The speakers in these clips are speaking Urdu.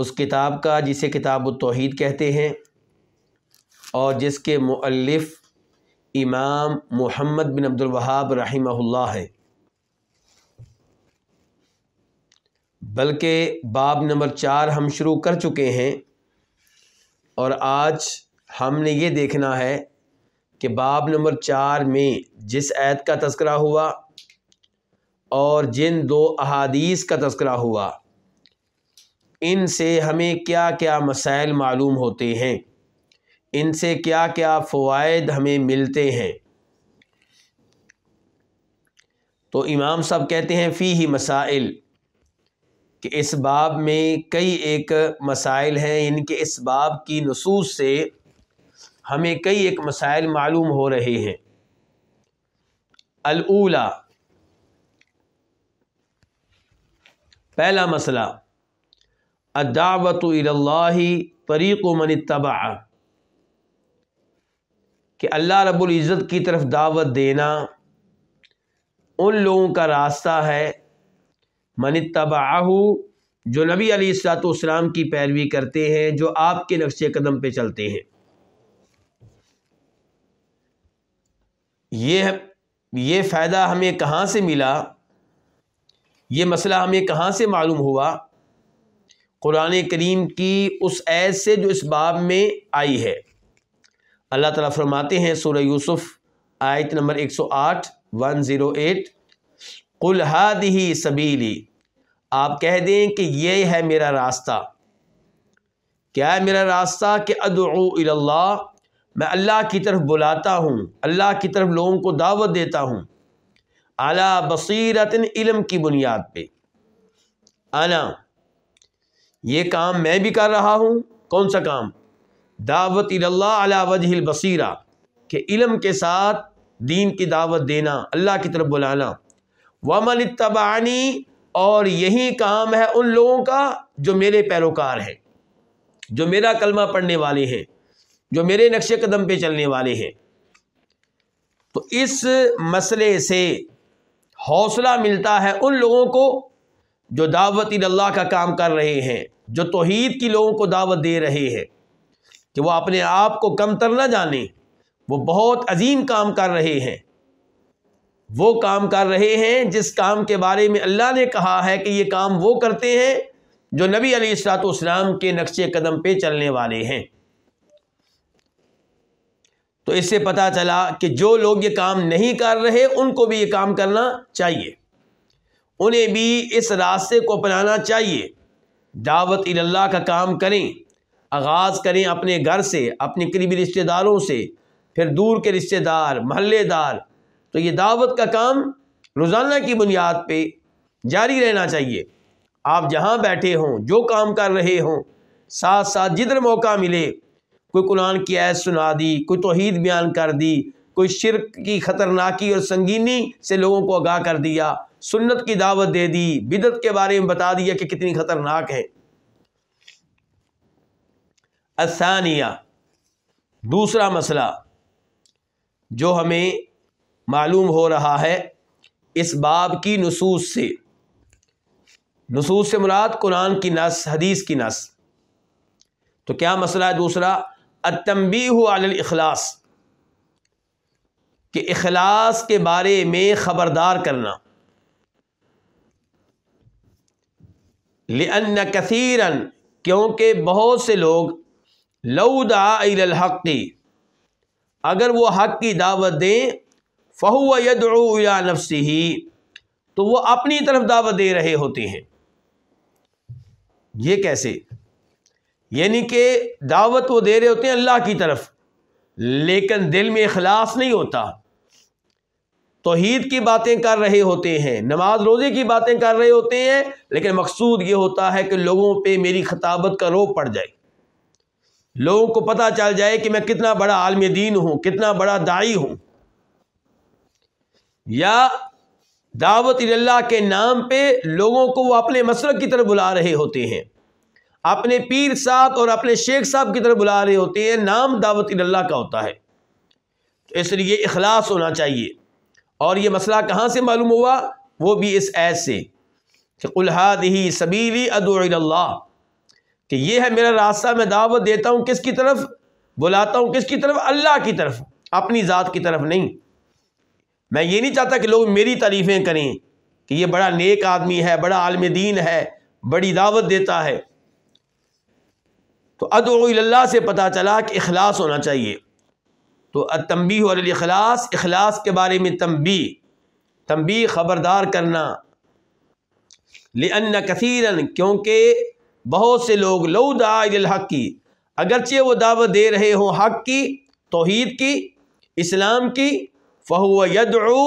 اس کتاب کا جسے کتاب التوحید کہتے ہیں اور جس کے مؤلف امام محمد بن عبد الوہاب رحمہ اللہ ہیں بلکہ باب نمبر چار ہم شروع کر چکے ہیں اور آج ہم نے یہ دیکھنا ہے کہ باب نمبر چار میں جس عید کا تذکرہ ہوا اور جن دو احادیث کا تذکرہ ہوا ان سے ہمیں کیا کیا مسائل معلوم ہوتے ہیں ان سے کیا کیا فوائد ہمیں ملتے ہیں تو امام صاحب کہتے ہیں فی ہی مسائل کہ اس باب میں کئی ایک مسائل ہیں ان کے اس باب کی نصوص سے ہمیں کئی ایک مسائل معلوم ہو رہے ہیں الاولا پہلا مسئلہ الدعوت اللہ طریق و من اتبع کہ اللہ رب العزت کی طرف دعوت دینا ان لوگوں کا راستہ ہے من اتبعہ جو نبی علی السلاۃ السلام کی پیروی کرتے ہیں جو آپ کے نفس قدم پہ چلتے ہیں یہ یہ فائدہ ہمیں کہاں سے ملا یہ مسئلہ ہمیں کہاں سے معلوم ہوا قرآن کریم کی اس عید سے جو اس باب میں آئی ہے اللہ تعالیٰ فرماتے ہیں سورہ یوسف آیت نمبر ایک سو آٹھ ون زیرو ایٹ قلحاد ہاد ہی سبیری آپ کہہ دیں کہ یہ ہے میرا راستہ کیا ہے میرا راستہ کہ ادعو اللہ میں اللہ کی طرف بلاتا ہوں اللہ کی طرف لوگوں کو دعوت دیتا ہوں اعلیٰ بصیرت علم کی بنیاد پہ انا یہ کام میں بھی کر رہا ہوں کون سا کام دعوت اللہ علی وجہ البصیرہ کہ علم کے ساتھ دین کی دعوت دینا اللہ کی طرف بلانا ومن اتبعنی اور یہی کام ہے ان لوگوں کا جو میرے پیروکار ہیں جو میرا کلمہ پڑھنے والے ہیں جو میرے نقش قدم پہ چلنے والے ہیں تو اس مسئلے سے حوصلہ ملتا ہے ان لوگوں کو جو دعوت اللہ کا کام کر رہے ہیں جو توحید کی لوگوں کو دعوت دے رہے ہیں کہ وہ اپنے آپ کو کم تر نہ جانے وہ بہت عظیم کام کر رہے ہیں وہ کام کر رہے ہیں جس کام کے بارے میں اللہ نے کہا ہے کہ یہ کام وہ کرتے ہیں جو نبی علی اشلاط اسلام کے نقشے قدم پہ چلنے والے ہیں تو اس سے پتا چلا کہ جو لوگ یہ کام نہیں کر رہے ان کو بھی یہ کام کرنا چاہیے انہیں بھی اس راستے کو اپنانا چاہیے دعوت اللہ کا کام کریں آغاز کریں اپنے گھر سے اپنے قریبی رشتہ داروں سے پھر دور کے رشتہ دار محلے دار تو یہ دعوت کا کام روزانہ کی بنیاد پہ جاری رہنا چاہیے آپ جہاں بیٹھے ہوں جو کام کر رہے ہوں ساتھ ساتھ جدھر موقع ملے کوئی قرآن کی عیز سنا دی کوئی توحید بیان کر دی کوئی شرک کی خطرناکی اور سنگینی سے لوگوں کو آگاہ کر دیا سنت کی دعوت دے دی بدت کے بارے میں بتا دیا کہ کتنی خطرناک ہے دوسرا مسئلہ جو ہمیں معلوم ہو رہا ہے اس باب کی نصوص سے نصوص سے مراد قرآن کی نس حدیث کی نس تو کیا مسئلہ ہے دوسرا اتمبی اخلاص کہ اخلاص کے بارے میں خبردار کرنا کثیر کثیرن کیونکہ بہت سے لوگ لاحق کی اگر وہ حق کی دعوت دیں فہو یا نفسی ہی تو وہ اپنی طرف دعوت دے رہے ہوتے ہیں یہ کیسے یعنی کہ دعوت وہ دے رہے ہوتے ہیں اللہ کی طرف لیکن دل میں اخلاص نہیں ہوتا توحید کی باتیں کر رہے ہوتے ہیں نماز روزے کی باتیں کر رہے ہوتے ہیں لیکن مقصود یہ ہوتا ہے کہ لوگوں پہ میری خطابت کا روپ پڑ جائے لوگوں کو پتہ چل جائے کہ میں کتنا بڑا عالم دین ہوں کتنا بڑا دائی ہوں یا دعوت اللہ کے نام پہ لوگوں کو وہ اپنے مسلک کی طرف بلا رہے ہوتے ہیں اپنے پیر صاحب اور اپنے شیخ صاحب کی طرف بلا رہے ہوتے ہیں نام دعوت اللہ کا ہوتا ہے تو اس لیے اخلاص ہونا چاہیے اور یہ مسئلہ کہاں سے معلوم ہوا وہ بھی اس عید سے کہ الحاد ہی سبیلی ادو اللہ کہ یہ ہے میرا راستہ میں دعوت دیتا ہوں کس کی طرف بلاتا ہوں کس کی طرف اللہ کی طرف اپنی ذات کی طرف نہیں میں یہ نہیں چاہتا کہ لوگ میری تعریفیں کریں کہ یہ بڑا نیک آدمی ہے بڑا عالم دین ہے بڑی دعوت دیتا ہے تو ادعو اللہ سے پتہ چلا کہ اخلاص ہونا چاہیے تو تنبی اور اخلاص کے بارے میں تمبی تمبی خبردار کرنا لن کثیرن کیونکہ بہت سے لوگ لو دا الحق کی اگرچہ وہ دعوت دے رہے ہوں حق کی توحید کی اسلام کی فہو یدعو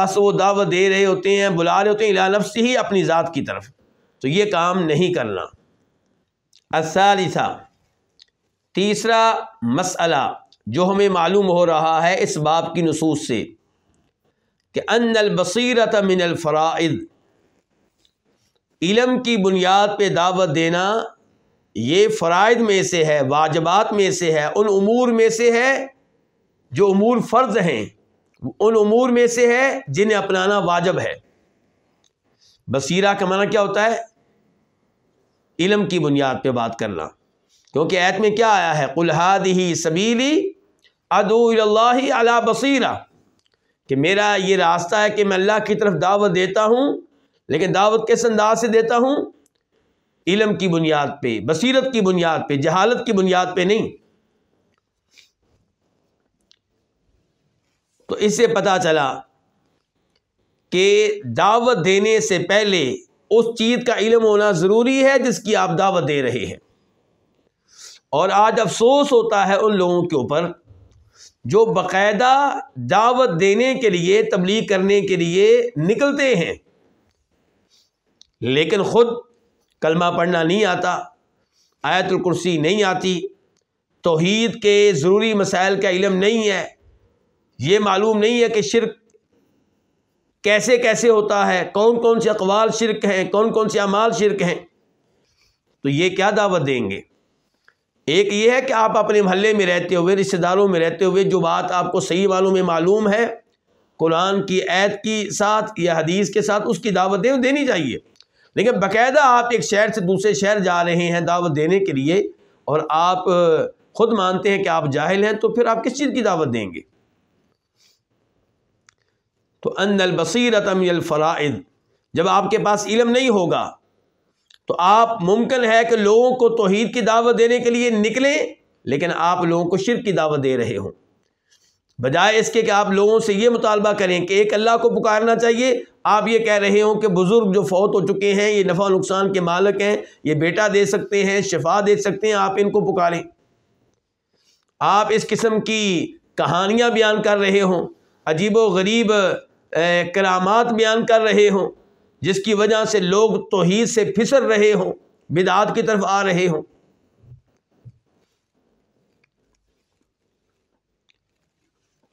پس وہ دعوت دے رہے ہوتے ہیں بلا رہے ہوتے ہیں الا نفس ہی اپنی ذات کی طرف تو یہ کام نہیں کرنا تیسرا مسئلہ جو ہمیں معلوم ہو رہا ہے اس باب کی نصوص سے کہ ان البصیرت من الفرائض علم کی بنیاد پہ دعوت دینا یہ فرائد میں سے ہے واجبات میں سے ہے ان امور میں سے ہے جو امور فرض ہیں ان امور میں سے ہے جنہیں اپنانا واجب ہے بصیرہ کا معنی کیا ہوتا ہے علم کی بنیاد پہ بات کرنا کیونکہ ایت میں کیا آیا ہے قلحاد ہی سبیلی ادو اللہ بصیرہ کہ میرا یہ راستہ ہے کہ میں اللہ کی طرف دعوت دیتا ہوں لیکن دعوت کس انداز سے دیتا ہوں علم کی بنیاد پہ بصیرت کی بنیاد پہ جہالت کی بنیاد پہ نہیں تو اس سے پتا چلا کہ دعوت دینے سے پہلے اس چیز کا علم ہونا ضروری ہے جس کی آپ دعوت دے رہے ہیں اور آج افسوس ہوتا ہے ان لوگوں کے اوپر جو باقاعدہ دعوت دینے کے لیے تبلیغ کرنے کے لیے نکلتے ہیں لیکن خود کلمہ پڑھنا نہیں آتا آیت الکرسی نہیں آتی توحید کے ضروری مسائل کا علم نہیں ہے یہ معلوم نہیں ہے کہ شرک کیسے کیسے ہوتا ہے کون کون سے اقوال شرک ہیں کون کون سے اعمال شرک ہیں تو یہ کیا دعوت دیں گے ایک یہ ہے کہ آپ اپنے محلے میں رہتے ہوئے رشتہ داروں میں رہتے ہوئے جو بات آپ کو صحیح والوں میں معلوم ہے قرآن کی عید کی ساتھ یا حدیث کے ساتھ اس کی دعوت دیں دینی چاہیے لیکن باقاعدہ آپ ایک شہر سے دوسرے شہر جا رہے ہیں دعوت دینے کے لیے اور آپ خود مانتے ہیں کہ آپ جاہل ہیں تو پھر آپ کس چیز کی دعوت دیں گے تو ان البصیر الفرائد جب آپ کے پاس علم نہیں ہوگا تو آپ ممکن ہے کہ لوگوں کو توحید کی دعوت دینے کے لیے نکلیں لیکن آپ لوگوں کو شرک کی دعوت دے رہے ہوں بجائے اس کے کہ آپ لوگوں سے یہ مطالبہ کریں کہ ایک اللہ کو پکارنا چاہیے آپ یہ کہہ رہے ہوں کہ بزرگ جو فوت ہو چکے ہیں یہ نفع نقصان کے مالک ہیں یہ بیٹا دے سکتے ہیں شفا دے سکتے ہیں آپ ان کو پکاریں آپ اس قسم کی کہانیاں بیان کر رہے ہوں عجیب و غریب کرامات بیان کر رہے ہوں جس کی وجہ سے لوگ توحید سے پھسر رہے ہوں بدعات کی طرف آ رہے ہوں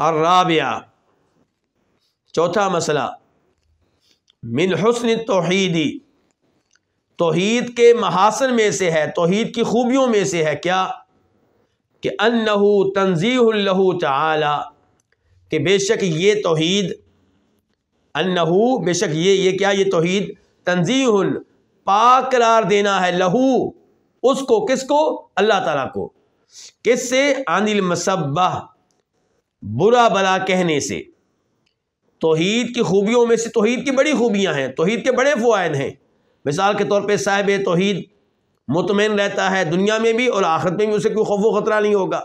اور چوتھا مسئلہ من حسن توحیدی توحید کے محاسن میں سے ہے توحید کی خوبیوں میں سے ہے کیا کہ انہو تنظیح اللہ تعالی کہ بے شک یہ توحید اللہو بے شک یہ یہ کیا یہ توحید پاک قرار دینا ہے لہو اس کو کس کو اللہ تعالیٰ کو کس سے انل مصباح برا بلا کہنے سے توحید کی خوبیوں میں سے توحید کی بڑی خوبیاں ہیں توحید کے بڑے فوائد ہیں مثال کے طور پہ صاحب توحید مطمئن رہتا ہے دنیا میں بھی اور آخرت میں بھی اسے کوئی خوف و خطرہ نہیں ہوگا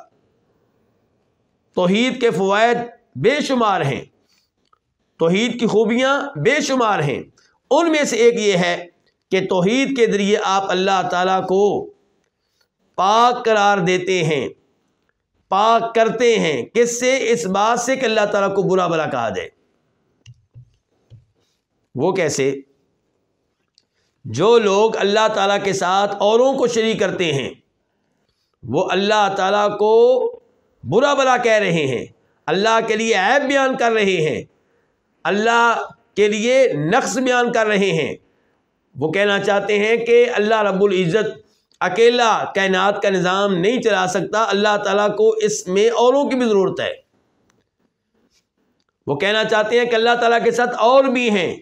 توحید کے فوائد بے شمار ہیں توحید کی خوبیاں بے شمار ہیں ان میں سے ایک یہ ہے کہ توحید کے ذریعے آپ اللہ تعالیٰ کو پاک قرار دیتے ہیں پاک کرتے ہیں کس سے اس بات سے کہ اللہ تعالیٰ کو برا بلا کہا جائے وہ کیسے جو لوگ اللہ تعالیٰ کے ساتھ اوروں کو شریک کرتے ہیں وہ اللہ تعالیٰ کو برا بلا کہہ رہے ہیں اللہ کے لیے عیب بیان کر رہے ہیں اللہ کے لیے نقص بیان کر رہے ہیں وہ کہنا چاہتے ہیں کہ اللہ رب العزت اکیلا کائنات کا نظام نہیں چلا سکتا اللہ تعالیٰ کو اس میں اوروں کی بھی ضرورت ہے وہ کہنا چاہتے ہیں کہ اللہ تعالیٰ کے ساتھ اور بھی ہیں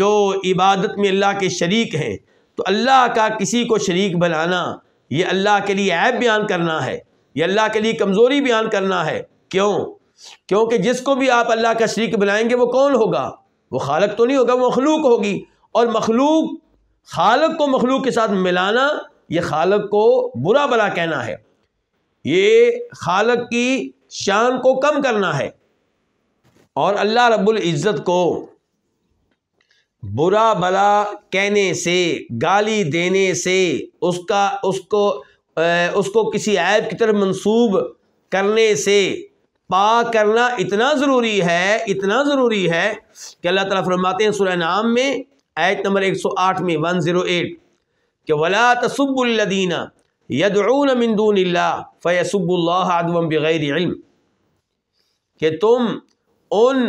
جو عبادت میں اللہ کے شریک ہیں تو اللہ کا کسی کو شریک بنانا یہ اللہ کے لیے عیب بیان کرنا ہے یہ اللہ کے لیے کمزوری بیان کرنا ہے کیوں کیونکہ جس کو بھی آپ اللہ کا شریک بنائیں گے وہ کون ہوگا وہ خالق تو نہیں ہوگا وہ مخلوق ہوگی اور مخلوق خالق کو مخلوق کے ساتھ ملانا یہ خالق کو برا بلا کہنا ہے یہ خالق کی شان کو کم کرنا ہے اور اللہ رب العزت کو برا بلا کہنے سے گالی دینے سے اس اس اس کا کو کو کسی عیب کی طرف منسوب کرنے سے پاک کرنا اتنا ضروری ہے اتنا ضروری ہے کہ اللہ تعالیٰ فرماتے ہیں سورہ نام میں ایک سو آٹھ میں ون زیرو ایٹ کہ ولا تصب من دون اللہ کہ تم ان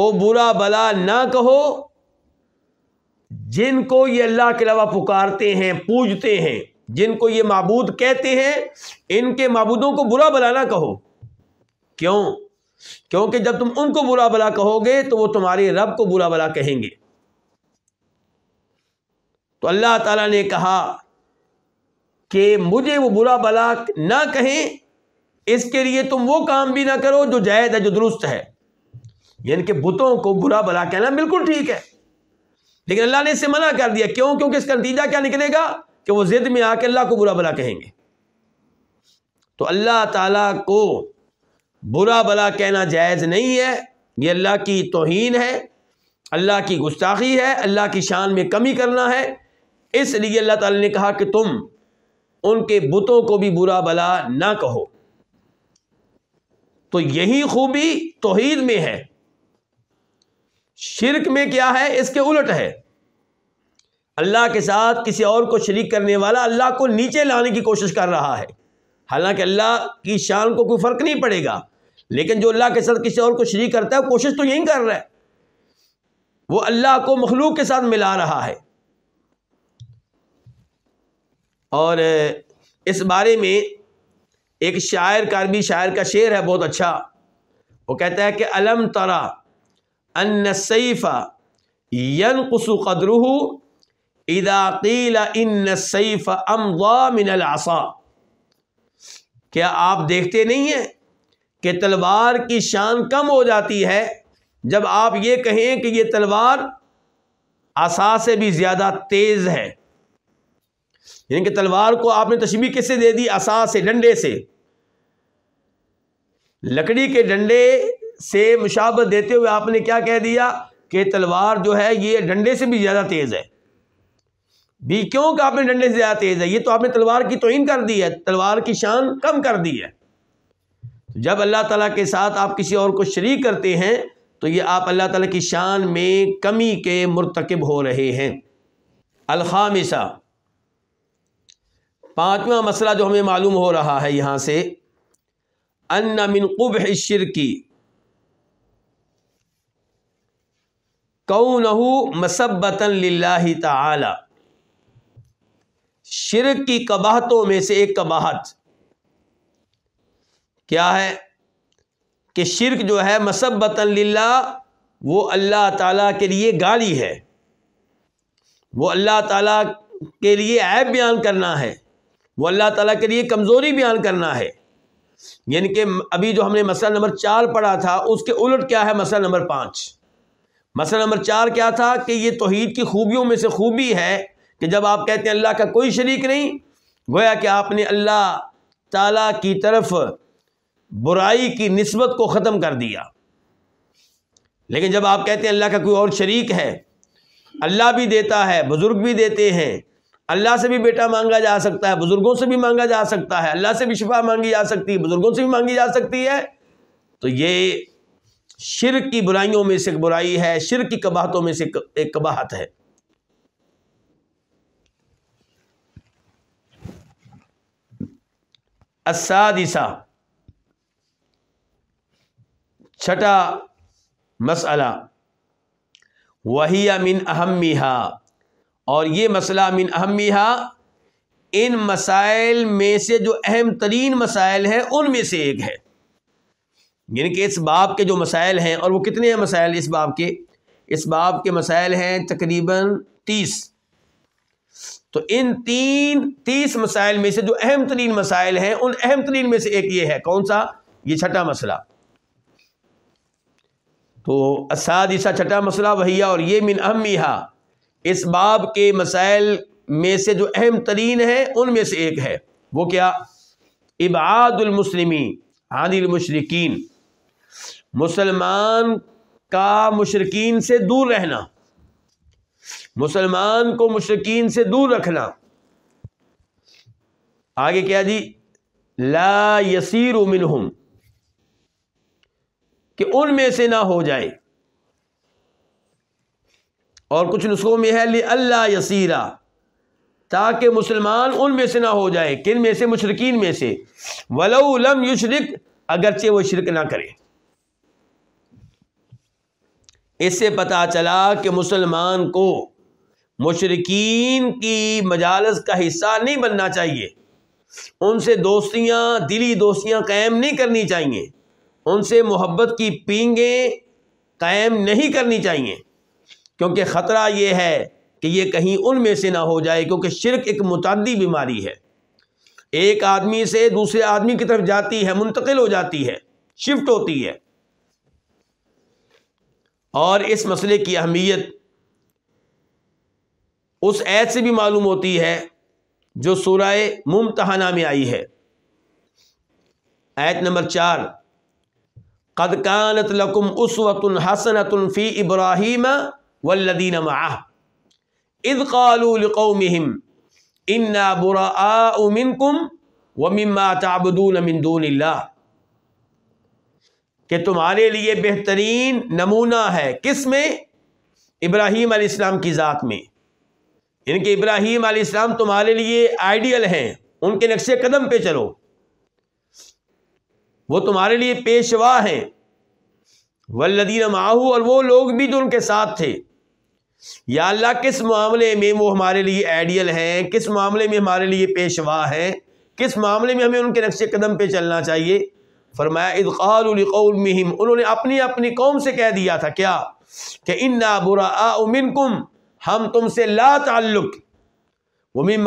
کو برا بلا نہ کہو جن کو یہ اللہ کے علاوہ پکارتے ہیں پوجتے ہیں جن کو یہ معبود کہتے ہیں ان کے معبودوں کو برا بلا نہ کہو کیوں کیونکہ جب تم ان کو برا بلا کہو گے تو وہ تمہارے رب کو برا بلا کہیں گے تو اللہ تعالیٰ نے کہا کہ مجھے وہ برا بلا نہ کہیں اس کے لیے تم وہ کام بھی نہ کرو جو جائید ہے جو درست ہے یعنی کہ بتوں کو برا بلا کہنا بالکل ٹھیک ہے لیکن اللہ نے اس سے منع کر دیا کیوں کیونکہ اس کا نتیجہ کیا نکلے گا کہ وہ زد میں آ کے اللہ کو برا بلا کہیں گے تو اللہ تعالیٰ کو برا بلا کہنا جائز نہیں ہے یہ اللہ کی توہین ہے اللہ کی گستاخی ہے اللہ کی شان میں کمی کرنا ہے اس لیے اللہ تعالی نے کہا کہ تم ان کے بتوں کو بھی برا بلا نہ کہو تو یہی خوبی توحید میں ہے شرک میں کیا ہے اس کے الٹ ہے اللہ کے ساتھ کسی اور کو شریک کرنے والا اللہ کو نیچے لانے کی کوشش کر رہا ہے حالانکہ اللہ کی شان کو کوئی فرق نہیں پڑے گا لیکن جو اللہ کے ساتھ کسی اور کو شریک کرتا ہے کوشش تو یہی کر رہا ہے وہ اللہ کو مخلوق کے ساتھ ملا رہا ہے اور اس بارے میں ایک شاعر کاربی شاعر کا شعر ہے بہت اچھا وہ کہتا ہے کہ الم ترا ان قدر ادا قیلا ان کیا آپ دیکھتے نہیں ہیں کہ تلوار کی شان کم ہو جاتی ہے جب آپ یہ کہیں کہ یہ تلوار آسا سے بھی زیادہ تیز ہے یعنی کہ تلوار کو آپ نے تشبیح کس سے دے دی آسا سے ڈنڈے سے لکڑی کے ڈنڈے سے مشابت دیتے ہوئے آپ نے کیا کہہ دیا کہ تلوار جو ہے یہ ڈنڈے سے بھی زیادہ تیز ہے بھی کیوں کہ آپ نے ڈنڈے سے زیادہ تیز ہے یہ تو آپ نے تلوار کی توہین کر دی ہے تلوار کی شان کم کر دی ہے جب اللہ تعالیٰ کے ساتھ آپ کسی اور کو شریک کرتے ہیں تو یہ آپ اللہ تعالیٰ کی شان میں کمی کے مرتکب ہو رہے ہیں الخامسہ پانچواں مسئلہ جو ہمیں معلوم ہو رہا ہے یہاں سے ان من قبح الشرکی کونہ مسبتا للہ تعالی شرک کی کباہتوں میں سے ایک کباہت کیا ہے کہ شرک جو ہے مسبت للہ وہ اللہ تعالیٰ کے لیے گالی ہے وہ اللہ تعالیٰ کے لیے عیب بیان کرنا ہے وہ اللہ تعالیٰ کے لیے کمزوری بیان کرنا ہے یعنی کہ ابھی جو ہم نے مسئلہ نمبر چار پڑھا تھا اس کے الٹ کیا ہے مسئلہ نمبر پانچ مسئلہ نمبر چار کیا تھا کہ یہ توحید کی خوبیوں میں سے خوبی ہے کہ جب آپ کہتے ہیں اللہ کا کوئی شریک نہیں گویا کہ آپ نے اللہ تعالیٰ کی طرف برائی کی نسبت کو ختم کر دیا لیکن جب آپ کہتے ہیں اللہ کا کوئی اور شریک ہے اللہ بھی دیتا ہے بزرگ بھی دیتے ہیں اللہ سے بھی بیٹا مانگا جا سکتا ہے بزرگوں سے بھی مانگا جا سکتا ہے اللہ سے بھی شفا مانگی جا سکتی ہے بزرگوں سے بھی مانگی جا سکتی ہے تو یہ شرک کی برائیوں میں سے ایک برائی ہے شرک کی کباہتوں میں سے ایک کباہت ہے چھٹا مسئلہ وہی من اہم اور یہ مسئلہ من اہم ان مسائل میں سے جو اہم ترین مسائل ہیں ان میں سے ایک ہے یعنی کہ اس باب کے جو مسائل ہیں اور وہ کتنے ہیں مسائل اس باب کے اس باب کے مسائل ہیں تقریباً تیس تو ان تین تیس مسائل میں سے جو اہم ترین مسائل ہیں ان اہم ترین میں سے ایک یہ ہے کون سا یہ چھٹا مسئلہ تو اساد مسئلہ وہیا اور یہ من اس باب کے مسائل میں سے جو اہم ترین ہیں ان میں سے ایک ہے وہ کیا ابعاد المسلمی عن المشرقین مسلمان کا مشرقین سے دور رہنا مسلمان کو مشرقین سے دور رکھنا آگے کیا جی لا یسیر منہم کہ ان میں سے نہ ہو جائے اور کچھ نسخوں میں ہے لی اللہ تاکہ مسلمان ان میں سے نہ ہو جائے کن میں سے مشرقین میں سے ولو لم اگرچہ وہ شرک نہ کرے اس سے پتا چلا کہ مسلمان کو مشرقین کی مجالس کا حصہ نہیں بننا چاہیے ان سے دوستیاں دلی دوستیاں قائم نہیں کرنی چاہیے ان سے محبت کی پینگیں قائم نہیں کرنی چاہیے کیونکہ خطرہ یہ ہے کہ یہ کہیں ان میں سے نہ ہو جائے کیونکہ شرک ایک متعدی بیماری ہے ایک آدمی سے دوسرے آدمی کی طرف جاتی ہے منتقل ہو جاتی ہے شفٹ ہوتی ہے اور اس مسئلے کی اہمیت اس عید سے بھی معلوم ہوتی ہے جو سورائے ممتحانہ میں آئی ہے ایت نمبر چار قد کانت لکم اسوت حسنت فی ابراہیم والذین معاہ اذ قالوا لقومهم انا براء منکم ومما تعبدون من دون اللہ کہ تمہارے لیے بہترین نمونہ ہے کس میں ابراہیم علیہ السلام کی ذات میں ان یعنی کے ابراہیم علیہ السلام تمہارے لیے آئیڈیل ہیں ان کے نقشے قدم پہ چلو وہ تمہارے لیے پیشوا ہیں ولدین ماہو اور وہ لوگ بھی جو ان کے ساتھ تھے یا اللہ کس معاملے میں وہ ہمارے لیے آئیڈیل ہیں کس معاملے میں ہمارے لیے پیشوا ہیں کس معاملے میں ہمیں ان کے نقش قدم پہ چلنا چاہیے فرمایا ادقال القعمہم انہوں نے اپنی اپنی قوم سے کہہ دیا تھا کیا کہ انا برا امن کم ہم تم سے لا تعلق من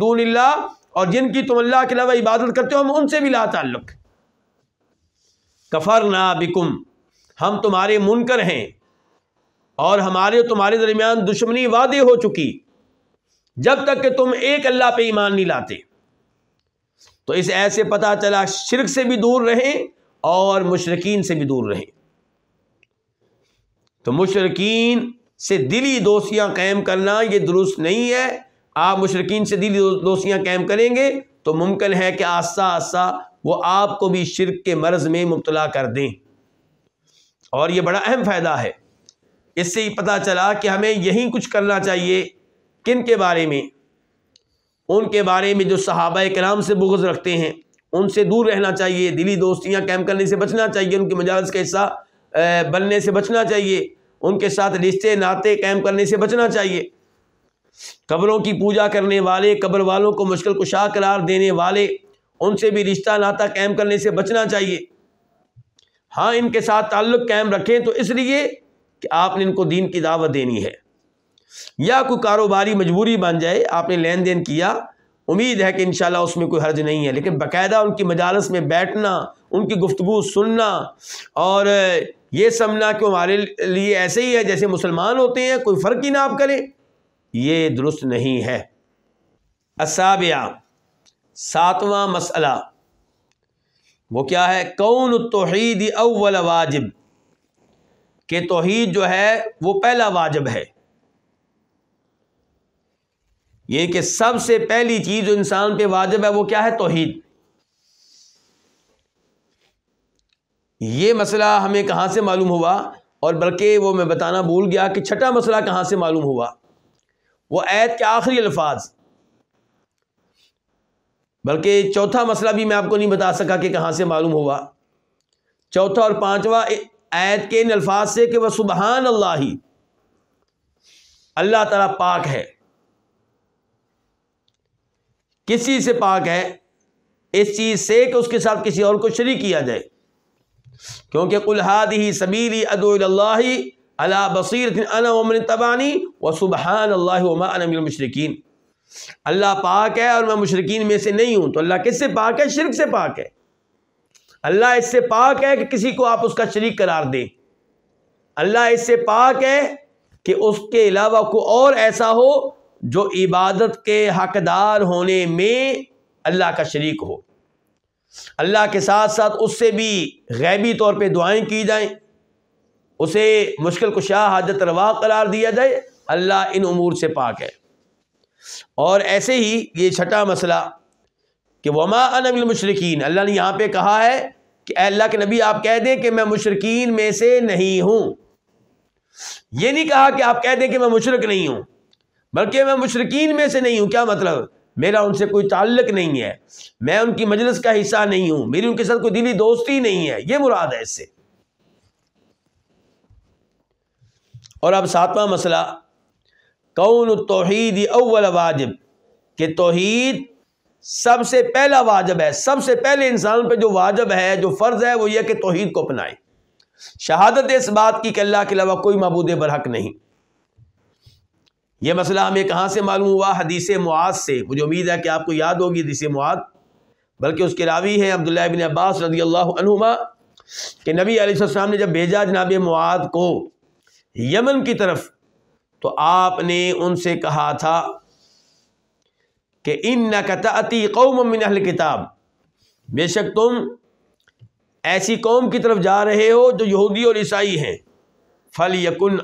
دون اللہ اور جن کی تم اللہ کے علاوہ عبادت کرتے ہو ہم ان سے بھی لا تعلق کفر نہ بکم ہم تمہارے منکر ہیں اور ہمارے تمہارے درمیان دشمنی وعدے ہو چکی جب تک کہ تم ایک اللہ پہ ایمان نہیں لاتے تو اس ایسے پتہ چلا شرک سے بھی دور رہیں اور مشرقین سے بھی دور رہیں تو مشرقین سے دلی دوستیاں قائم کرنا یہ درست نہیں ہے آپ مشرقین سے دلی دوستیاں قائم کریں گے تو ممکن ہے کہ آستہ آستہ وہ آپ کو بھی شرک کے مرض میں مبتلا کر دیں اور یہ بڑا اہم فائدہ ہے اس سے ہی پتہ چلا کہ ہمیں یہیں کچھ کرنا چاہیے کن کے بارے میں ان کے بارے میں جو صحابہ کرام سے بغض رکھتے ہیں ان سے دور رہنا چاہیے دلی دوستیاں کیم کرنے سے بچنا چاہیے ان کے مجاز کا حصہ بننے سے بچنا چاہیے ان کے ساتھ رشتے ناطے قائم کرنے سے بچنا چاہیے قبروں کی پوجا کرنے والے قبر والوں کو مشکل کشا قرار دینے والے ان سے بھی رشتہ ناطہ قائم کرنے سے بچنا چاہیے ہاں ان کے ساتھ تعلق قائم رکھیں تو اس لیے کہ آپ نے ان کو دین کی دعوت دینی ہے یا کوئی کاروباری مجبوری بن جائے آپ نے لین دین کیا امید ہے کہ انشاءاللہ اس میں کوئی حرج نہیں ہے لیکن باقاعدہ ان کی مجالس میں بیٹھنا ان کی گفتگو سننا اور یہ سمجھنا ہمارے لیے ایسے ہی ہے جیسے مسلمان ہوتے ہیں کوئی فرق ہی نہ آپ کریں یہ درست نہیں ہے اسابیہ ساتواں مسئلہ وہ کیا ہے کون توحید اول واجب کہ توحید جو ہے وہ پہلا واجب ہے یہ کہ سب سے پہلی چیز جو انسان پہ واجب ہے وہ کیا ہے توحید یہ مسئلہ ہمیں کہاں سے معلوم ہوا اور بلکہ وہ میں بتانا بھول گیا کہ چھٹا مسئلہ کہاں سے معلوم ہوا وہ عید کے آخری الفاظ بلکہ چوتھا مسئلہ بھی میں آپ کو نہیں بتا سکا کہ کہاں سے معلوم ہوا چوتھا اور پانچواں عید کے ان الفاظ سے کہ وہ سبحان اللہ ہی اللہ تعالیٰ پاک ہے کسی سے پاک ہے اس چیز سے کہ اس کے ساتھ کسی اور کو شریک کیا جائے کیونکہ الحادد ہی سبیر ادو اللہ اللہ بصیر تبانی و سبحان اللہ مشرقین اللہ پاک ہے اور میں مشرقین میں سے نہیں ہوں تو اللہ کس سے پاک ہے شرک سے پاک ہے اللہ اس سے پاک ہے کہ کسی کو آپ اس کا شریک قرار دیں اللہ اس سے پاک ہے کہ اس کے علاوہ کوئی اور ایسا ہو جو عبادت کے حقدار ہونے میں اللہ کا شریک ہو اللہ کے ساتھ ساتھ اس سے بھی غیبی طور پہ دعائیں کی جائیں اسے مشکل کشاہ حاجت روا قرار دیا جائے اللہ ان امور سے پاک ہے اور ایسے ہی یہ چھٹا مسئلہ کہ وما مشرقین اللہ نے یہاں پہ کہا ہے کہ اے اللہ کے نبی آپ کہہ دیں کہ میں مشرقین میں سے نہیں ہوں یہ نہیں کہا کہ آپ کہہ دیں کہ میں مشرق نہیں ہوں بلکہ میں مشرقین میں سے نہیں ہوں کیا مطلب میرا ان سے کوئی تعلق نہیں ہے میں ان کی مجلس کا حصہ نہیں ہوں میری ان کے ساتھ کوئی دلی دوستی نہیں ہے یہ مراد ہے اس سے اور اب ساتواں مسئلہ توحید اول واجب کہ توحید سب سے پہلا واجب ہے سب سے پہلے انسان پہ جو واجب ہے جو فرض ہے وہ یہ کہ توحید کو اپنائے شہادت اس بات کی کہ اللہ کے علاوہ کوئی معبود برحق نہیں یہ مسئلہ ہمیں کہاں سے معلوم ہوا حدیث معاذ سے مجھے امید ہے کہ آپ کو یاد ہوگی حدیث معاذ بلکہ اس کے راوی ہیں عبداللہ ابن عباس رضی اللہ عنہما کہ نبی علیہ السلام نے جب بھیجا جناب معاذ کو یمن کی طرف تو آپ نے ان سے کہا تھا کہ ان قوم من اہل کتاب بے شک تم ایسی قوم کی طرف جا رہے ہو جو یہودی اور عیسائی ہیں فل یقن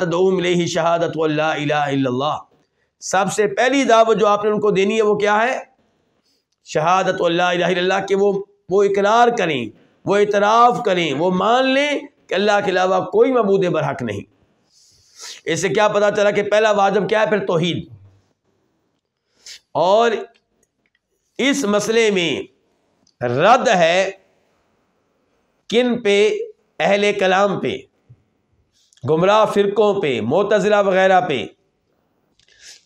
تدعوم کناتی شہادت اللہ الہ الا اللہ سب سے پہلی دعوت جو آپ نے ان کو دینی ہے وہ کیا ہے شہادت اللہ الہ الا اللہ کہ وہ وہ اقرار کریں وہ اعتراف کریں وہ مان لیں کہ اللہ کے علاوہ کوئی مبود برحق نہیں اس سے کیا پتا چلا کہ پہلا واجب کیا ہے پھر توحید اور اس مسئلے میں رد ہے کن پہ اہل کلام پہ گمراہ فرقوں پہ موتضرا وغیرہ پہ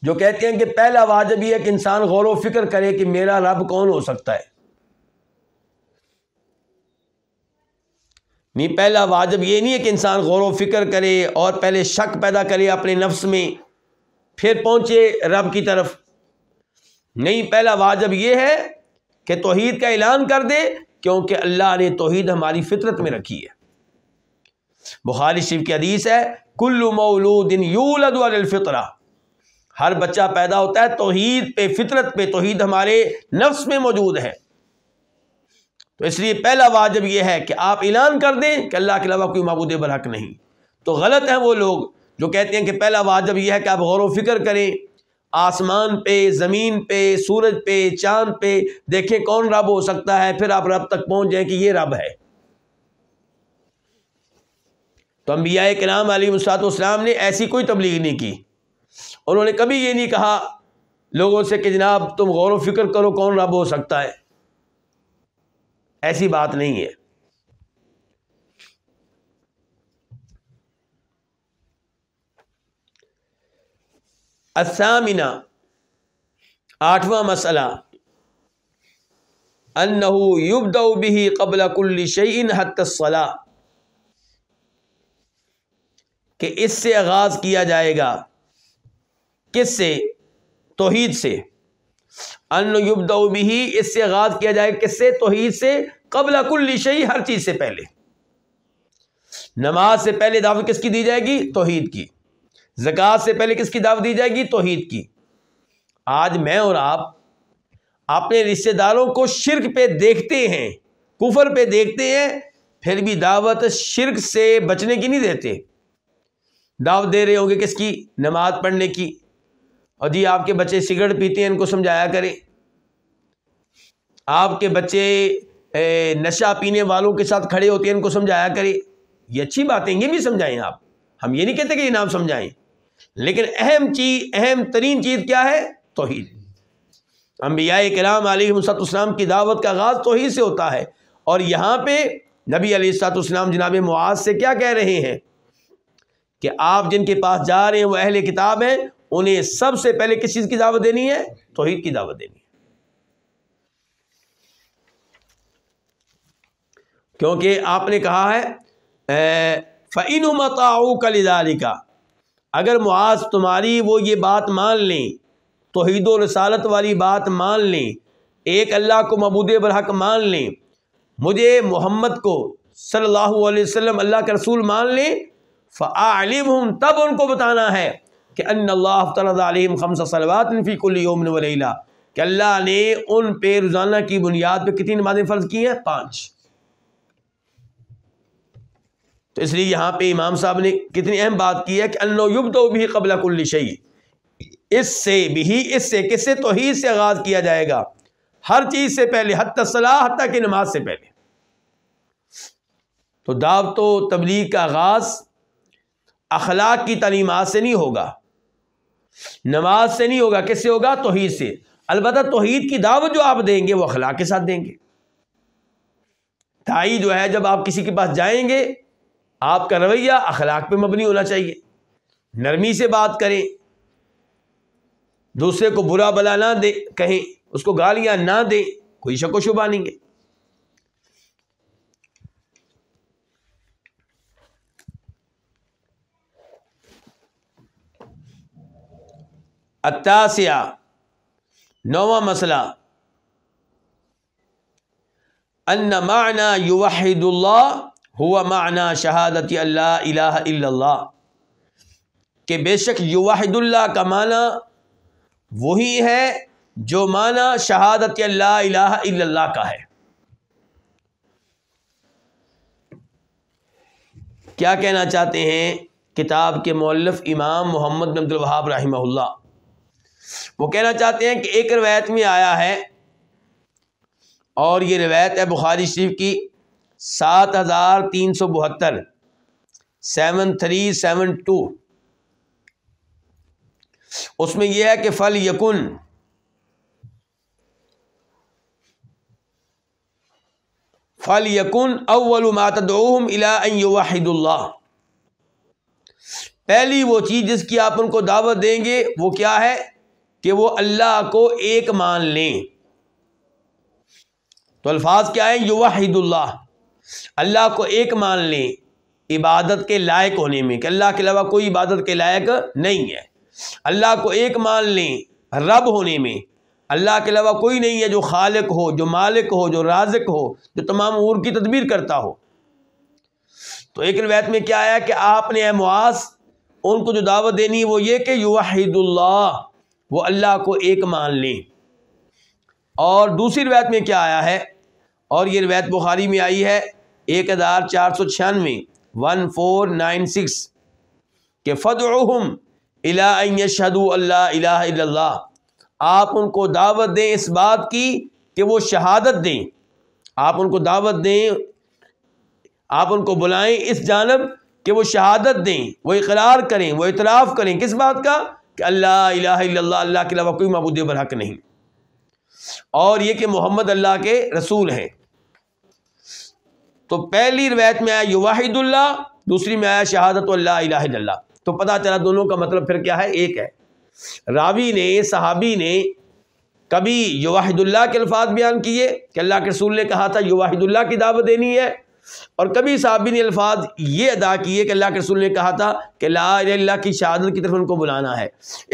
جو کہتے ہیں کہ پہلا واجب یہ ہے کہ انسان غور و فکر کرے کہ میرا رب کون ہو سکتا ہے نہیں پہلا واجب یہ نہیں ہے کہ انسان غور و فکر کرے اور پہلے شک پیدا کرے اپنے نفس میں پھر پہنچے رب کی طرف نہیں پہلا واجب یہ ہے کہ توحید کا اعلان کر دے کیونکہ اللہ نے توحید ہماری فطرت میں رکھی ہے بخاری شریف کی حدیث ہے کل مولود کلود الفطرہ ہر بچہ پیدا ہوتا ہے توحید پہ فطرت پہ توحید ہمارے نفس میں موجود ہے تو اس لیے پہلا واجب یہ ہے کہ آپ اعلان کر دیں کہ اللہ کے علاوہ کوئی معبود برحق نہیں تو غلط ہیں وہ لوگ جو کہتے ہیں کہ پہلا واجب یہ ہے کہ آپ غور و فکر کریں آسمان پہ زمین پہ سورج پہ چاند پہ دیکھیں کون رب ہو سکتا ہے پھر آپ رب تک پہنچ جائیں کہ یہ رب ہے تو انبیاء کرام علی مساط اسلام نے ایسی کوئی تبلیغ نہیں کی انہوں نے کبھی یہ نہیں کہا لوگوں سے کہ جناب تم غور و فکر کرو کون رب ہو سکتا ہے ایسی بات نہیں ہے سامنا آٹھواں مسئلہ بھی قبل کل شعین حت حقلا کہ اس سے آغاز کیا جائے گا کس سے توحید سے اس سے سے کیا جائے کس توحید سے قبل کل ہر چیز سے پہلے نماز سے پہلے دعوت کس کی دی جائے گی توحید کی زکوٰۃ سے پہلے کس کی دعوت دی جائے گی توحید کی آج میں اور آپ اپنے رشتہ داروں کو شرک پہ دیکھتے ہیں کفر پہ دیکھتے ہیں پھر بھی دعوت شرک سے بچنے کی نہیں دیتے دعوت دے رہے ہوں گے کس کی نماز پڑھنے کی اور جی آپ کے بچے سگریٹ پیتے ہیں ان کو سمجھایا کریں آپ کے بچے نشہ پینے والوں کے ساتھ کھڑے ہوتے ہیں ان کو سمجھایا کریں یہ اچھی باتیں یہ بھی سمجھائیں آپ ہم یہ نہیں کہتے کہ یہ نام سمجھائیں لیکن اہم چیز اہم ترین چیز کیا ہے توحید انبیاء کرام علیہ اسلام کی دعوت کا آغاز توحید سے ہوتا ہے اور یہاں پہ نبی علیہ السط اسلام جناب معاذ سے کیا کہہ رہے ہیں کہ آپ جن کے پاس جا رہے ہیں وہ اہل کتاب ہیں انہیں سب سے پہلے کس چیز کی دعوت دینی ہے توحید کی دعوت دینی ہے کیونکہ آپ نے کہا ہے فعین متاؤ کل ادارے کا اگر معاذ تمہاری وہ یہ بات مان لیں توحید و رسالت والی بات مان لیں ایک اللہ کو مبود برحق مان لیں مجھے محمد کو صلی اللہ علیہ وسلم اللہ کے رسول مان لیں فعالم ہوں تب ان کو بتانا ہے کہ ان اللہ افترض علیہم خمسہ صلوات فی کل یوم و لیلہ کہ اللہ نے ان پہ روزانہ کی بنیاد پہ کتنی نمازیں فرض کی ہیں پانچ تو اس لیے یہاں پہ امام صاحب نے کتنی اہم بات کی ہے کہ انہو یبدو بھی قبل کل شئی اس سے بھی اس سے کس سے توحید سے آغاز کیا جائے گا ہر چیز سے پہلے حتی صلاح حتی کہ نماز سے پہلے تو دعوت و تبلیغ کا آغاز اخلاق کی تعلیمات سے نہیں ہوگا نماز سے نہیں ہوگا کس سے ہوگا توحید سے البتہ توحید کی دعوت جو آپ دیں گے وہ اخلاق کے ساتھ دیں گے تائی جو ہے جب آپ کسی کے پاس جائیں گے آپ کا رویہ اخلاق پہ مبنی ہونا چاہیے نرمی سے بات کریں دوسرے کو برا بلا نہ دیں کہیں اس کو گالیاں نہ دیں کوئی شک و شبہ نہیں ہے اتاسیہ نواں مسئلہ ان معنی اللہ ہوا معنی شہادت اللہ الہ الا اللہ کہ بے شک یوحد اللہ کا معنی وہی ہے جو معنی شہادت اللہ الہ الا اللہ کا ہے کیا کہنا چاہتے ہیں کتاب کے مولف امام محمد عبد الوہاب رحمہ اللہ وہ کہنا چاہتے ہیں کہ ایک روایت میں آیا ہے اور یہ روایت ہے بخاری شریف کی سات ہزار تین سو بہتر سیون تھری سیون ٹو اس میں یہ ہے کہ فل یقن یقن فل اول یقین واحد اللہ پہلی وہ چیز جس کی آپ ان کو دعوت دیں گے وہ کیا ہے کہ وہ اللہ کو ایک مان لیں تو الفاظ کیا ہیں ہےد اللہ اللہ کو ایک مان لیں عبادت کے لائق ہونے میں کہ اللہ کے علاوہ کوئی عبادت کے لائق نہیں ہے اللہ کو ایک مان لیں رب ہونے میں اللہ کے علاوہ کوئی نہیں ہے جو خالق ہو جو مالک ہو جو رازق ہو جو تمام امور کی تدبیر کرتا ہو تو ایک روایت میں کیا آیا کہ آپ نے اے معاذ ان کو جو دعوت دینی ہے وہ یہ کہ یو اللہ وہ اللہ کو ایک مان لیں اور دوسری روایت میں کیا آیا ہے اور یہ روایت بخاری میں آئی ہے ایک ہزار چار سو چھیانوے ون فور نائن سکس کہ الحم شہد اللہ الہ الا اللہ آپ ان کو دعوت دیں اس بات کی کہ وہ شہادت دیں آپ ان کو دعوت دیں آپ ان کو بلائیں اس جانب کہ وہ شہادت دیں وہ اقرار کریں وہ اعتراف کریں کس بات کا کہ اللہ الہ الا اللہ اللہ کے علاوہ کوئی معبود برحق نہیں اور یہ کہ محمد اللہ کے رسول ہیں تو پہلی روایت میں آیا واحد اللہ دوسری میں آیا شہادت اللہ الہ الا اللہ تو پتہ چلا دونوں کا مطلب پھر کیا ہے ایک ہے راوی نے صحابی نے کبھی واحد اللہ کے الفاظ بیان کیے کہ اللہ کے رسول نے کہا تھا واحد اللہ کی دعوت دینی ہے اور کبھی صحابی نے الفاظ یہ ادا کیے کہ اللہ کے رسول نے کہا تھا کہ لا الہ اللہ کی شہادت کی طرف ان کو بلانا ہے